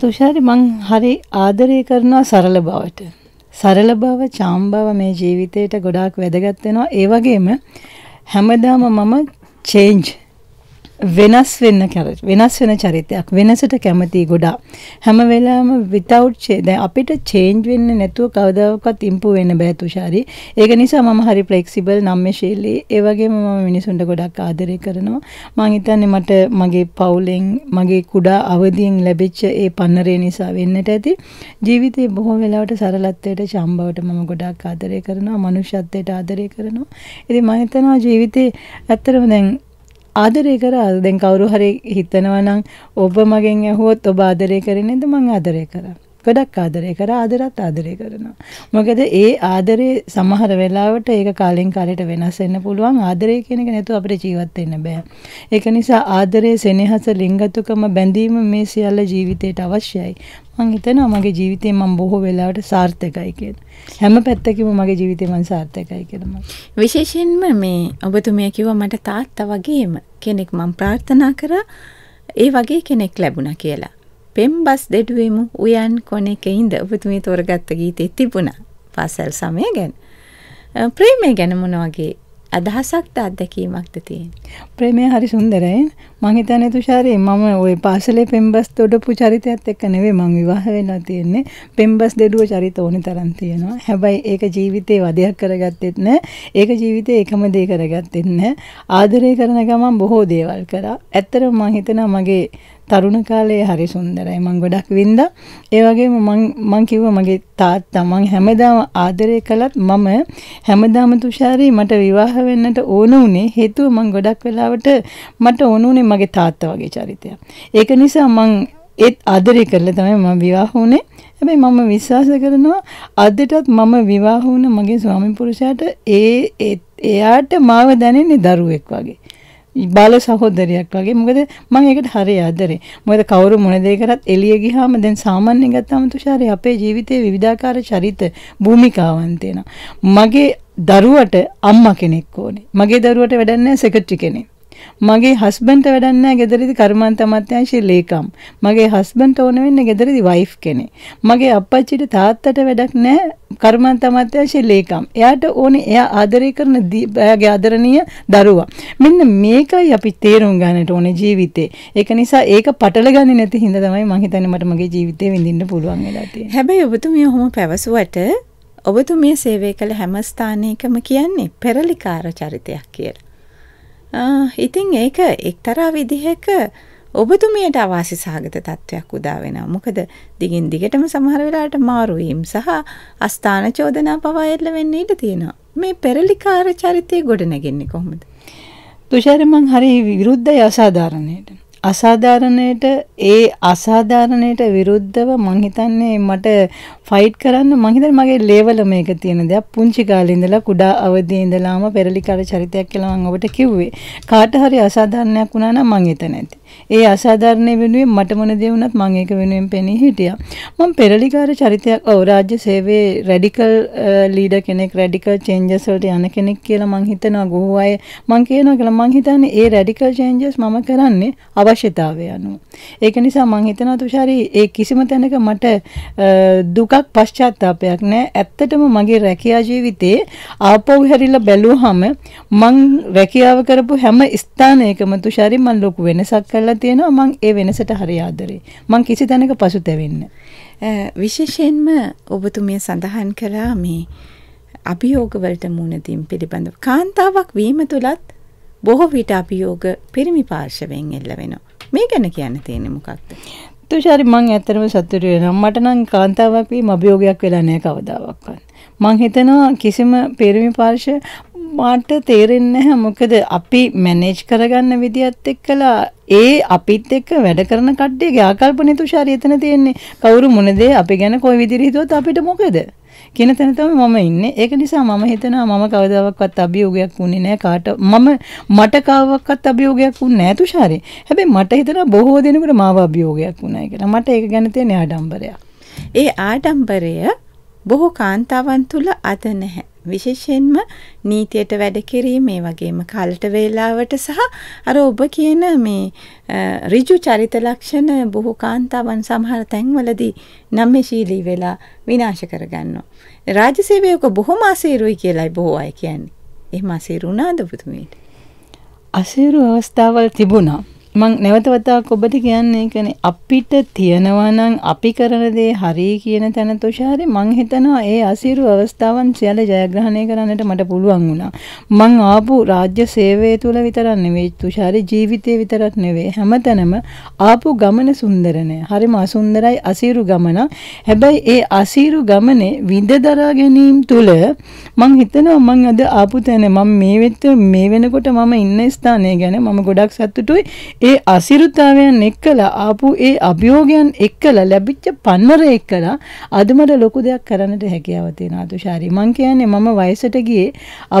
තුෂාරි මං හරි ආදරය කරනවා සරල බවට. සරල බව, චාම් බව මේ ජීවිතේට ගොඩාක් වැදගත් වෙනවා. ඒ වගේම හැමදාම මම change වෙනස් වෙන්න කැරට් වෙනස් වෙන චරිතයක් වෙනසට කැමති ගොඩා හැම වෙලාවෙම without දැන් අපිට change වෙන්නේ නැතුව කවදාකවත් improve වෙන්න බෑ තුෂාරි ඒක නිසා මම හරි flexible නම්‍යශීලී ඒ වගේම මම මිනිසුන්ට ගොඩක් ආදරය කරනවා මං හිතන්නේ මට මගේ පවුලෙන් මගේ කුඩා අවදියෙන් ලැබිච්ච ඒ පන්නරය නිසා වෙන්නට ඇති ජීවිතේ බොහෝ වෙලාවට සරලත්වයට චම්බවට මම ගොඩක් ආදරය කරනවා මනුෂ්‍යත්වයට ආදරය කරනවා ඉතින් මම හිතනවා ජීවිතේ ඇත්තටම දැන් ආදරය කරා දැන් කවුරු හරි හිතනවා නම් ඔබ මගෙන් ඇහුවොත් ඔබ ආදරය කරන්නේ නැද්ද මං ආදරය කරා ගොඩක් ආදරය කරා ආදරත් ආදරය කරනවා. මොකද ඒ ආදරේ සමහර වෙලාවට ඒක කාලෙන් කාලයට වෙනස් වෙන්න පුළුවන්. ආදරය කියන එක නැතුව අපිට ජීවත් වෙන්න බෑ. ඒක නිසා ආදරේ සෙනෙහස ලිංගතුකම බැඳීම මේ සියල්ල ජීවිතයට අවශ්‍යයි. මම හිතනවා මගේ ජීවිතේ මම බොහෝ වෙලාවට සාර්ථකයි කියලා. හැම පැත්තකින්ම මගේ ජීවිතේ මම සාර්ථකයි කියලා මම. විශේෂයෙන්ම මේ ඔබතුමිය කිව්වා මට තාත්තා වගේම කෙනෙක් මම ප්‍රාර්ථනා කරා ඒ වගේ කෙනෙක් ලැබුණා කියලා. පෙම්බස් දෙඩුවෙමු උයන් කොනෙක ඉඳ ඔබතුමී තෝරගත්ත ගීතේ තිබුණා පාසල් සමය ගැන. ප්‍රේමය ගැන මොන වගේ අදහසක්ද අත්දැකීමක්ද තියෙන. ප්‍රේමය හරි සුන්දරයි මං හිතන්නේ තුෂාරේ මම ওই පාසලේ පෙම්බස් තොඩපු චරිතයත් එක්ක නෙවෙයි මං විවාහ වෙලා තියෙන්නේ. පෙම්බස් දෙඩුව චරිත ඕනි තරම් තියෙනවා. හැබැයි ඒක ජීවිතේ වදයක් කරගත්තෙත් නෑ. ඒක ජීවිතේ එකම දේ කරගත්තෙත් නෑ. ආදරය කරන ගමන් බොහෝ දේවල් කරා. ඇත්තටම මං හිතනවා මගේ තරුණ කාලේ හරි සුන්දරයි මං ගොඩක් වින්දා ඒ වගේම මං මං කිව්වා මගේ තාත්තා මං හැමදාම ආදරය කළත් මම හැමදාම තුෂාරි මට විවාහ වෙන්නට ඕන උනේ හේතුව මං ගොඩක් වෙලාවට මට ඕන උනේ මගේ තාත්තා වගේ චරිතයක් ඒක නිසා මං ඒත් ආදරය කරලා තමයි මම විවාහ වුනේ හැබැයි මම විශ්වාස කරනවා අදටත් මම විවාහ වුණ මගේ ස්වාමි පුරුෂයාට ඒ එයාට මාව දැනෙන්නේ දරුවෙක් වගේ බාල සහෝදරයක් වගේ මොකද මම ඒකට හරි ආදරේ. මොකද කවුරු මොන දේ කරත් එළිය ගියාම දැන් සාමාන්‍ය ගත්තාම තුෂාරේ අපේ ජීවිතයේ විවිධාකාර චරිත භූමිකාවන් තියෙනවා. මගේ දරුවට අම්මා කෙනෙක් ඕනේ. මගේ දරුවට වැඩක් නැහැ සෙක්‍රටරි කෙනෙක්. මගේ හස්බන්ඩ්ට වැඩක් නැහැ ගෙදරදී කර්මාන්ත අමාත්‍යාංශයේ ලේකම්. මගේ හස්බන්ඩ්ට ඕන වෙන්නේ ගෙදරදී වයිෆ් කෙනෙක්. මගේ අප්පච්චිට තාත්තට වැඩක් නැහැ කර්මාන්ත අමාත්‍යාංශයේ ලේකම්. එයාට ඕනේ එයා ආදරය කරන එයාගේ ආදරණීය දරුවා. මෙන්න මේකයි අපි තේරුම් ගන්නට ඕනේ ජීවිතේ. ඒක නිසා ඒක පටලගන්නේ නැති හින්දා තමයි මම හිතන්නේ මට මගේ ජීවිතේ විඳින්න පුළුවන් වෙලා තියෙන්නේ. හැබැයි ඔබතුමිය ඔහොම පැවසුවට ඔබතුමිය සේවය කළ හැම ස්ථානයකම කියන්නේ පෙරලිකාර චරිතයක් කියලා. ඉතින් ඒක එක්තරා විදිහක ඔබතුමියට අවාසි සහගත තත්ත්වයක් උදා වෙනවා. මොකද දිගින් දිගටම සමහර වෙලාවට මාරු වීම සහ අස්ථාන චෝදනා පවා එල්ල වෙන්න ඉඩ තියෙනවා. මේ පෙරලිකාර චරිතය ගොඩනගන්නේ කොහොමද? තුෂාර මං හරි විරුද්ධයි අසාධාරණයට. අසාධාරණයට ඒ අසාධාරණයට විරුද්ධව මං හිතන්නේ මට ෆයිට් කරන්න මං හිතන්නේ මගේ ලේවල මේක තියෙන දෙයක් පුංචි කාලේ ඉඳලා කුඩා අවදියේ ඉඳලාම පෙරලිකාර චරිතයක් කියලා මම ඔබට කිව්වේ කාට හරි අසාධාරණයක් වුණා නම් මං හිතන්නේ ඒ අසාධාරණය වෙනුවෙන් මට මොන දේ වුණත් මම ඒක වෙනුවෙන් පෙනී හිටියා. මම පෙරලිකාර චරිතයක් ඔව් රාජ්‍ය සේවයේ රැඩිකල් ලීඩර් කෙනෙක් රැඩිකල් චේන්ජස් වලට යන කෙනෙක් කියලා මම හිතනවා ගොහු අය මම කියනවා කියලා මම හිතන්නේ ඒ රැඩිකල් චේන්ජස් මම කරන්නේ අවශ්‍යතාවය අනුව. ඒක නිසා මම හිතනවා තුෂාරි ඒ කිසිම තැනක මට දුකක් පශ්චාත්තාවපයක් නැහැ. ඇත්තටම මගේ රැකියා ජීවිතේ ආපහු හැරිලා බැලුවාම මං රැකියාව කරපු හැම ස්ථානයකම තුෂාරි මම ලොකු වෙනසක් කළා. කරලා තියෙනවා මං ඒ වෙනසට හරි ආදරේ. මං කිසි තැනක පසුතැවෙන්නේ. විශේෂයෙන්ම ඔබතුමිය සඳහන් කළා මේ අභියෝගවලට මුහුණ දීම පිළිබඳව කාන්තාවක් වීම තුලත් බොහෝ විට අභියෝග පිරිමි පාර්ශවයෙන් එල්ල වෙනවා. මේ ගැන කියන්න තියෙන්නේ මොකක්ද? තුෂාරි මං ඇත්තටම සතුටු වෙනවා. මට නම් කාන්තාවක් වීම අභියෝගයක් වෙලා නැහැ කවදාවත්. මං හිතනවා කිසිම පිරිමි පාර්ශ මාට තේරෙන්නේ නැහැ මොකද අපි මැනේජ් කරගන්න විදියත් එක්කලා ඒ අපිත් එක්ක වැඩ කරන කට්ටියගේ ආකල්පනේ තුෂාරි එතන තියෙන්නේ කවුරු මොන දේ අපි ගැන කොයි විදිහට හිතුවත් අපිට මොකද කියන තැන තමයි මම ඉන්නේ ඒක නිසා මම හිතනවා මම කවදාවත් අභියෝගයක් වුණේ නැහැ කාට මම මට කවවක්වත් අභියෝගයක් වුණේ නැහැ තුෂාරි හැබැයි මට හිතනවා බොහෝ දිනකට මාව අභියෝගයක් වුණා කියලා මට ඒක ගැන තියෙන ආඩම්බරයක් ඒ ආඩම්බරය බොහෝ කාන්තාවන් තුල අද නැහැ. විශේෂයෙන්ම නීතියට වැඩ කිරීම ඒ වගේම කාලට වේලාවට සහ අර ඔබ කියන මේ ඍජු චරිත ලක්ෂණ බොහෝ කාන්තාවන් සමහර තැන්වලදී නම්‍යශීලී වෙලා විනාශ කරගන්නවා. රාජ්‍ය සේවයක බොහොම අසීරුයි කියලායි බොහෝ අය කියන්නේ. එහෙම අසීරු වුණාද ඔබතුමීට? අසීරු අවස්ථාවල් තිබුණා. මං නැවත වතාවක් ඔබට කියන්නේ ඒකනේ අපිට තියනවා නම් අපි කරන දේ හරි කියන තැන තුෂාරි මං හිතනවා ඒ අසීරු අවස්ථාවන් සියල්ල ජයග්‍රහණය කරන්නට මට පුළුවන් වුණා. මං ආපු රාජ්‍ය සේවය තුල විතරක් නෙවෙයි තුෂාරි ජීවිතේ විතරක් නෙවෙයි හැමතැනම ආපු ගමන සුන්දර හරිම අසුන්දරයි අසීරු ගමන. හැබැයි ඒ අසීරු ගමනේ විඳ දරා ගැනීම තුල මං හිතනවා මං අද ආපු තැන මම මේ වෙත මේ වෙනකොට මම ඉන්න ස්ථානය ගැන මම ගොඩක් සතුටුයි. ඒ අසිරුතාවයන් එක්කලා ආපු ඒ අභියෝගයන් එක්කලා ලැබිච්ච පන්නර එක්කලා අදමට ලොකු දෙයක් කරන්නට හැකියාව තියෙනවා තුෂාරි මං කියන්නේ මම වයසට ගියේ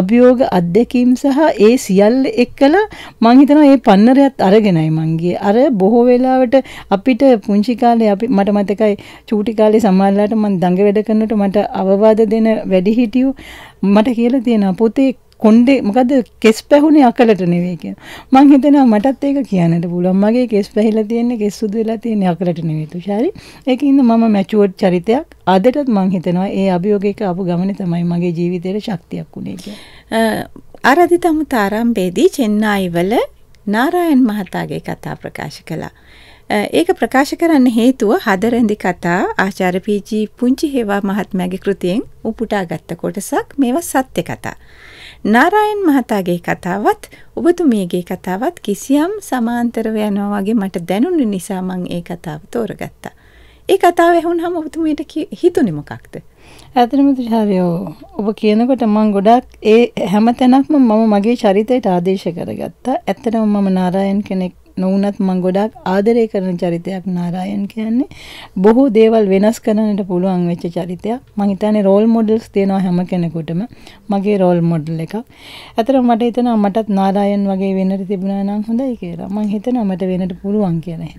අභියෝග අත්දැකීම් සහ ඒ සියල්ල එක්කලා මං හිතනවා මේ පන්නරයත් අරගෙනයි මං ගියේ අර බොහෝ වෙලාවට අපිට පුංචි කාලේ අපි මට මතකයි චූටි කාලේ සමහරලාට මං දඟ වැඩ කරනකොට මට අවවාද දෙන වැඩිහිටියෝ මට කියලා තියෙනවා පොතේ කොණ්ඩේ මොකද කෙස් පැහුනේ අකලට නෙවෙයි කියන. මං හිතනවා මටත් ඒක කියන්නට පුළුවන්. මගේ කෙස් පැහිලා තියෙන්නේ කෙස් සුදු වෙලා තියෙන්නේ අකලට නෙවෙයි තුෂාරි. ඒකින්ද මම මැචුවර්ඩ් චරිතයක්. අදටත් මං හිතනවා ඒ අභියෝගයක ආපු ගමනේ තමයි මගේ ජීවිතේට ශක්තියක් උනේ කියලා. ආරාධිත අමුතාරම්භයේදී චෙන්නයිවල නාරායන් මහතාගේ කතා ප්‍රකාශ කළා. ඒක ප්‍රකාශ කරන්න හේතුව හදරැඳි කතා ආචාර්ය පීජී පුංචි හේවා මහත්මයාගේ කෘතියෙන් උපුටා ගත්ත කොටසක් මේවා සත්‍ය කතා. නාරායන් මහතාගේ කතාවත් ඔබතුමියගේ කතාවත් කිසියම් සමාන්තරව යනවා වගේ මට දැනුණු නිසා මං ඒ කතාව තෝරගත්තා. ඒ කතාව ඇහුනහම ඔබතුමියට හිතුනේ මොකක්ද? ඇතරම තුෂාරයෝ ඔබ කියනකොට මං ගොඩක් ඒ හැම තැනක්ම මම මගේ චරිතයට ආදේශ කරගත්තා. ඇත්තටම මම නාරායන් කෙනෙක් නොවුනත් මම ගොඩාක් ආදරය කරන චරිතයක් නාරායන් කියන්නේ. බොහෝ දේවල් වෙනස් කරන්නට පුළුවන් වෙච්ච චරිතයක්. මම හිතන්නේ රෝල් මොඩල්ස් තියෙනවා හැම කෙනෙකුටම. මගේ රෝල් මොඩල් එකක්. ඇතරම මට හිතෙනවා මටත් නාරායන් වගේ වෙන්නට තිබුණා නම් හොඳයි කියලා. මම හිතනවා මට වෙන්නට පුළුවන් කියලා.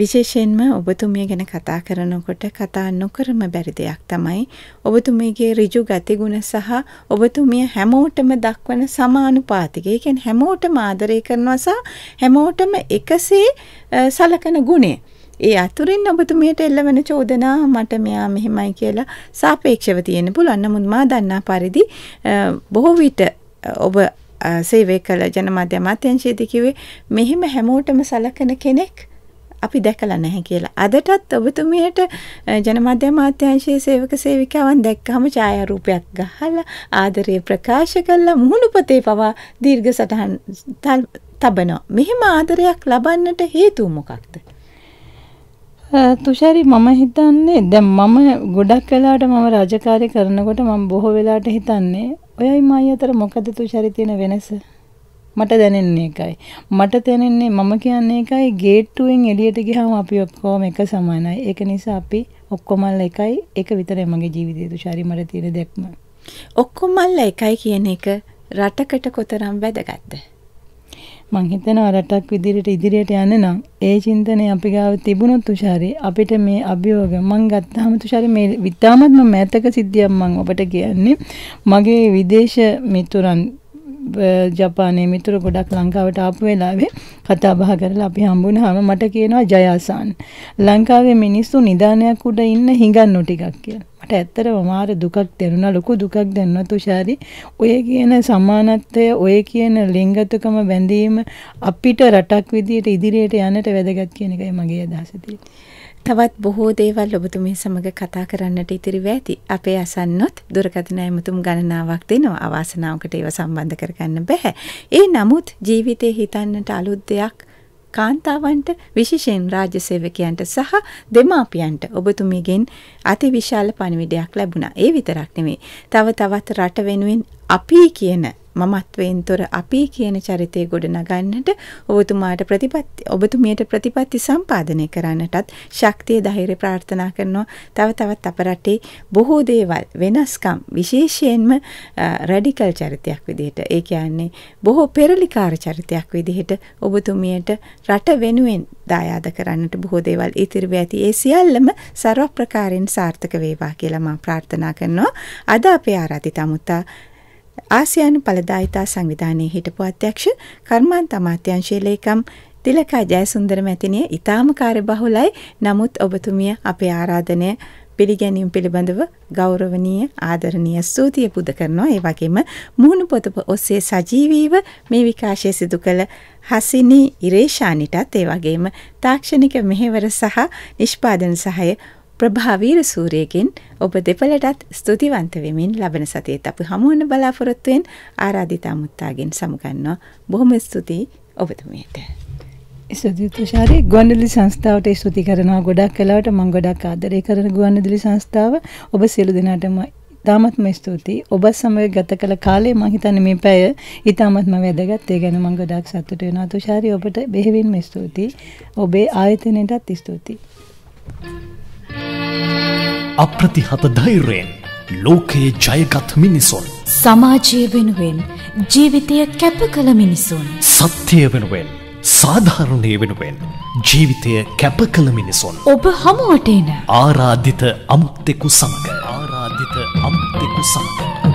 විශේෂයෙන්ම ඔබතුමිය ගැන කතා කරනකොට කතා නොකරම බැරි දෙයක් තමයි ඔබතුමියගේ ඍජු ගතිගුණ සහ ඔබතුමිය හැමෝටම දක්වන සමානුපාතික. ඒ කියන්නේ හැමෝටම ආදරය කරනවා සහ හැමෝටම එකසේ සලකන ගුණය. ඒ අතුරින් ඔබතුමියට එල්ලවන චෝදනා මට මෙයා මෙහෙමයි කියලා සාපේක්ෂව තියෙන්න පුළුවන්. නමුත් මා දන්නා පරිදි බොහෝ විට ඔබ සේවය කළ ජනමාධ්‍ය අමාත්‍යංශයේදී කිව්වේ මෙහෙම හැමෝටම සලකන කෙනෙක් අපි දැකලා නැහැ කියලා. අදටත් ඔබතුමියට ජනමාධ්‍ය අමාත්‍යාංශයේ සේවක සේවිකාවන් දැක්කම ඡායාරූපයක් ගහලා ආදරය ප්‍රකාශ කළා මුහුණුපතේ පවා දීර්ඝ සටහන් තබනවා. මෙහෙම ආදරයක් ලබන්නට හේතුව මොකක්ද? තුෂාරි මම හිතන්නේ දැන් මම ගොඩක් වෙලාට මම රාජකාරී කරනකොට මම බොහෝ වෙලාට හිතන්නේ ඔයයි මයි අතර මොකද තුෂාරි තියෙන වෙනස? මට දැනෙන්නේ එකයි. මට දැනෙන්නේ මම කියන්නේ එකයි ගේට්ටුවෙන් එළියට ගියාම අපි ඔක්කොම එක සමානයි. ඒක නිසා අපි ඔක්කොමල් එකයි. ඒක විතරයි මගේ ජීවිතයේ තුෂාරි මට තියෙන දැක්ම. ඔක්කොමල් එකයි කියන එක රටකට කොතරම් වැදගත්ද? මං හිතනවා රටක් විදිහට ඉදිරියට යන්න නම් ඒ චින්තනය අපි ගාව තිබුණොත් තුෂාරි අපිට මේ අභියෝග මං ගත්තාම තුෂාරි මේ විතාමත් මම මෑතක සිද්ධියක් මං ඔබට කියන්නේ මගේ විදේශ මිතුරන් ජපානයේ මිතුරු ගොඩක් ලංකාවට ආපු වෙලාවේ කතා බහ කරලා අපි හම්බුනහම මට කියනවා ජයාසාන්. ලංකාවේ මිනිස්සු නිදානයක් උඩ ඉන්න හිඟන්නු ටිකක් කියලා. මට ඇත්තටම මාර දුකක් දැනුණා ලොකු දුකක් දැනුණා තුෂාරි. ඔය කියන සමානත්වය, ඔය කියන ලිංගතුකම බැඳීම අපිට රටක් විදියට ඉදිරියට යන්නට වැදගත් කියන එකයි මගේ අදහස තියෙන්නේ. තවත් බොහෝ දේවල් ඔබතුමින් සමග කතා කරන්නට ඉතිරිව ඇති. අපේ අසන්නොත් දුරකථන ඇමතුම් ගණනාවක් දෙනවා. අවාසනාවකට ඒව සම්බන්ධ කරගන්න බෑ. ඒ නමුත් ජීවිතේ හිතන්නට අලුත් දෙයක් කාන්තාවන්ට විශේෂයෙන් රාජ්‍ය සේවකයන්ට සහ දෙමාපියන්ට ඔබතුමිගෙන් අතිවිශාල පණිවිඩයක් ලැබුණා. ඒ විතරක් නෙමෙයි. තව තවත් රට වෙනුවෙන් අපි කියන මමත්වයෙන් තොර අපි කියන චරිතය ගොඩනගන්නට ඔබතුමාට ප්‍රතිපත්ති ඔබතුමියට ප්‍රතිපත්ති සම්පාදනය කරන්නටත් ශක්තිය ධෛර්ය ප්‍රාර්ථනා කරනවා. තව තවත් අප රටේ බොහෝ දේවල් වෙනස්කම් විශේෂයෙන්ම රැඩිකල් චරිතයක් විදිහට ඒ කියන්නේ බොහෝ පෙරලිකාර චරිතයක් විදිහට ඔබතුමියට රට වෙනුවෙන් දායාද කරන්නට බොහෝ දේවල් ඉතිරිව ඇති. ඒ සියල්ලම ਸਰව ප්‍රකාරයෙන් සාර්ථක වේවා කියලා මම ප්‍රාර්ථනා කරනවා. අද අපේ ආරාධිත අමුතා ආසියානු පළදායිතා සංවිධානයේ හිටපු අධ්‍යක්ෂ කර්මාන්ත අමාත්‍යංශයේ ලේකම් තිලකා ජයසුන්දර මැතිණිය ඊටාම කාර්යබහුලයි නමුත් ඔබතුමිය අපේ ආරාධනය පිළිගැනීම පිළිබඳව ගෞරවනීය ආදරණීය ස්තුතිය පුද කරනවා ඒ වගේම මුහුණු පොතප ඔස්සේ සජීවීව මේ විකාශය සිදු කළ හසිනි ඉරේෂානිටත් ඒ වගේම තාක්ෂණික මෙහෙවර සහ නිෂ්පාදන සහය ප්‍රභාවීර සූරයගෙන් ඔබ දෙපළටත් ස්තුතිවන්ත වෙමින් ලබන සතියේත් අපි හමු වෙන බලාපොරොත්තුෙන් ආරාධිතා මුත්තාගෙන් සමුගන්නවා. බොහොම ස්තුතියි ඔබතුමියට. ස්තුතියි තුෂාරි ගුවන්විදුලි සංස්ථාවට ස්තුති කරනවා. ගොඩක් කලාවට මම ගොඩක් ආදරය කරන ගුවන්විදුලි සංස්ථාව ඔබ සියලු දෙනාටම ඉතාමත්ම ස්තුතියි. ඔබ සමග ගත කළ කාලේ මම හිතන්නේ මේ පැය ඉතාමත්ම වැදගත්. ඒ ගැන මම ගොඩක් සතුටු වෙනවා. තුෂාරි ඔබට බෙහෙවින්ම ස්තුතියි. ඔබේ ආයතනයටත් ස්තුතියි. Thank you. අප්‍රතිහත ධෛර්යෙන් ලෝකයේ ජයගත් මිනිසුන්. සමාජය වෙනුවෙන් ජීවිතය කැප කළ මිනිසුන්. සත්‍යය වෙනුවෙන් සාධාරණය වෙනුවෙන් ජීවිතය කැප කළ මිනිසුන්. ඔබ හමුවටේන ආරාධිත අමුත්තෙකු සමඟ ආරාධිත අමුත්තෙකු සමඟ.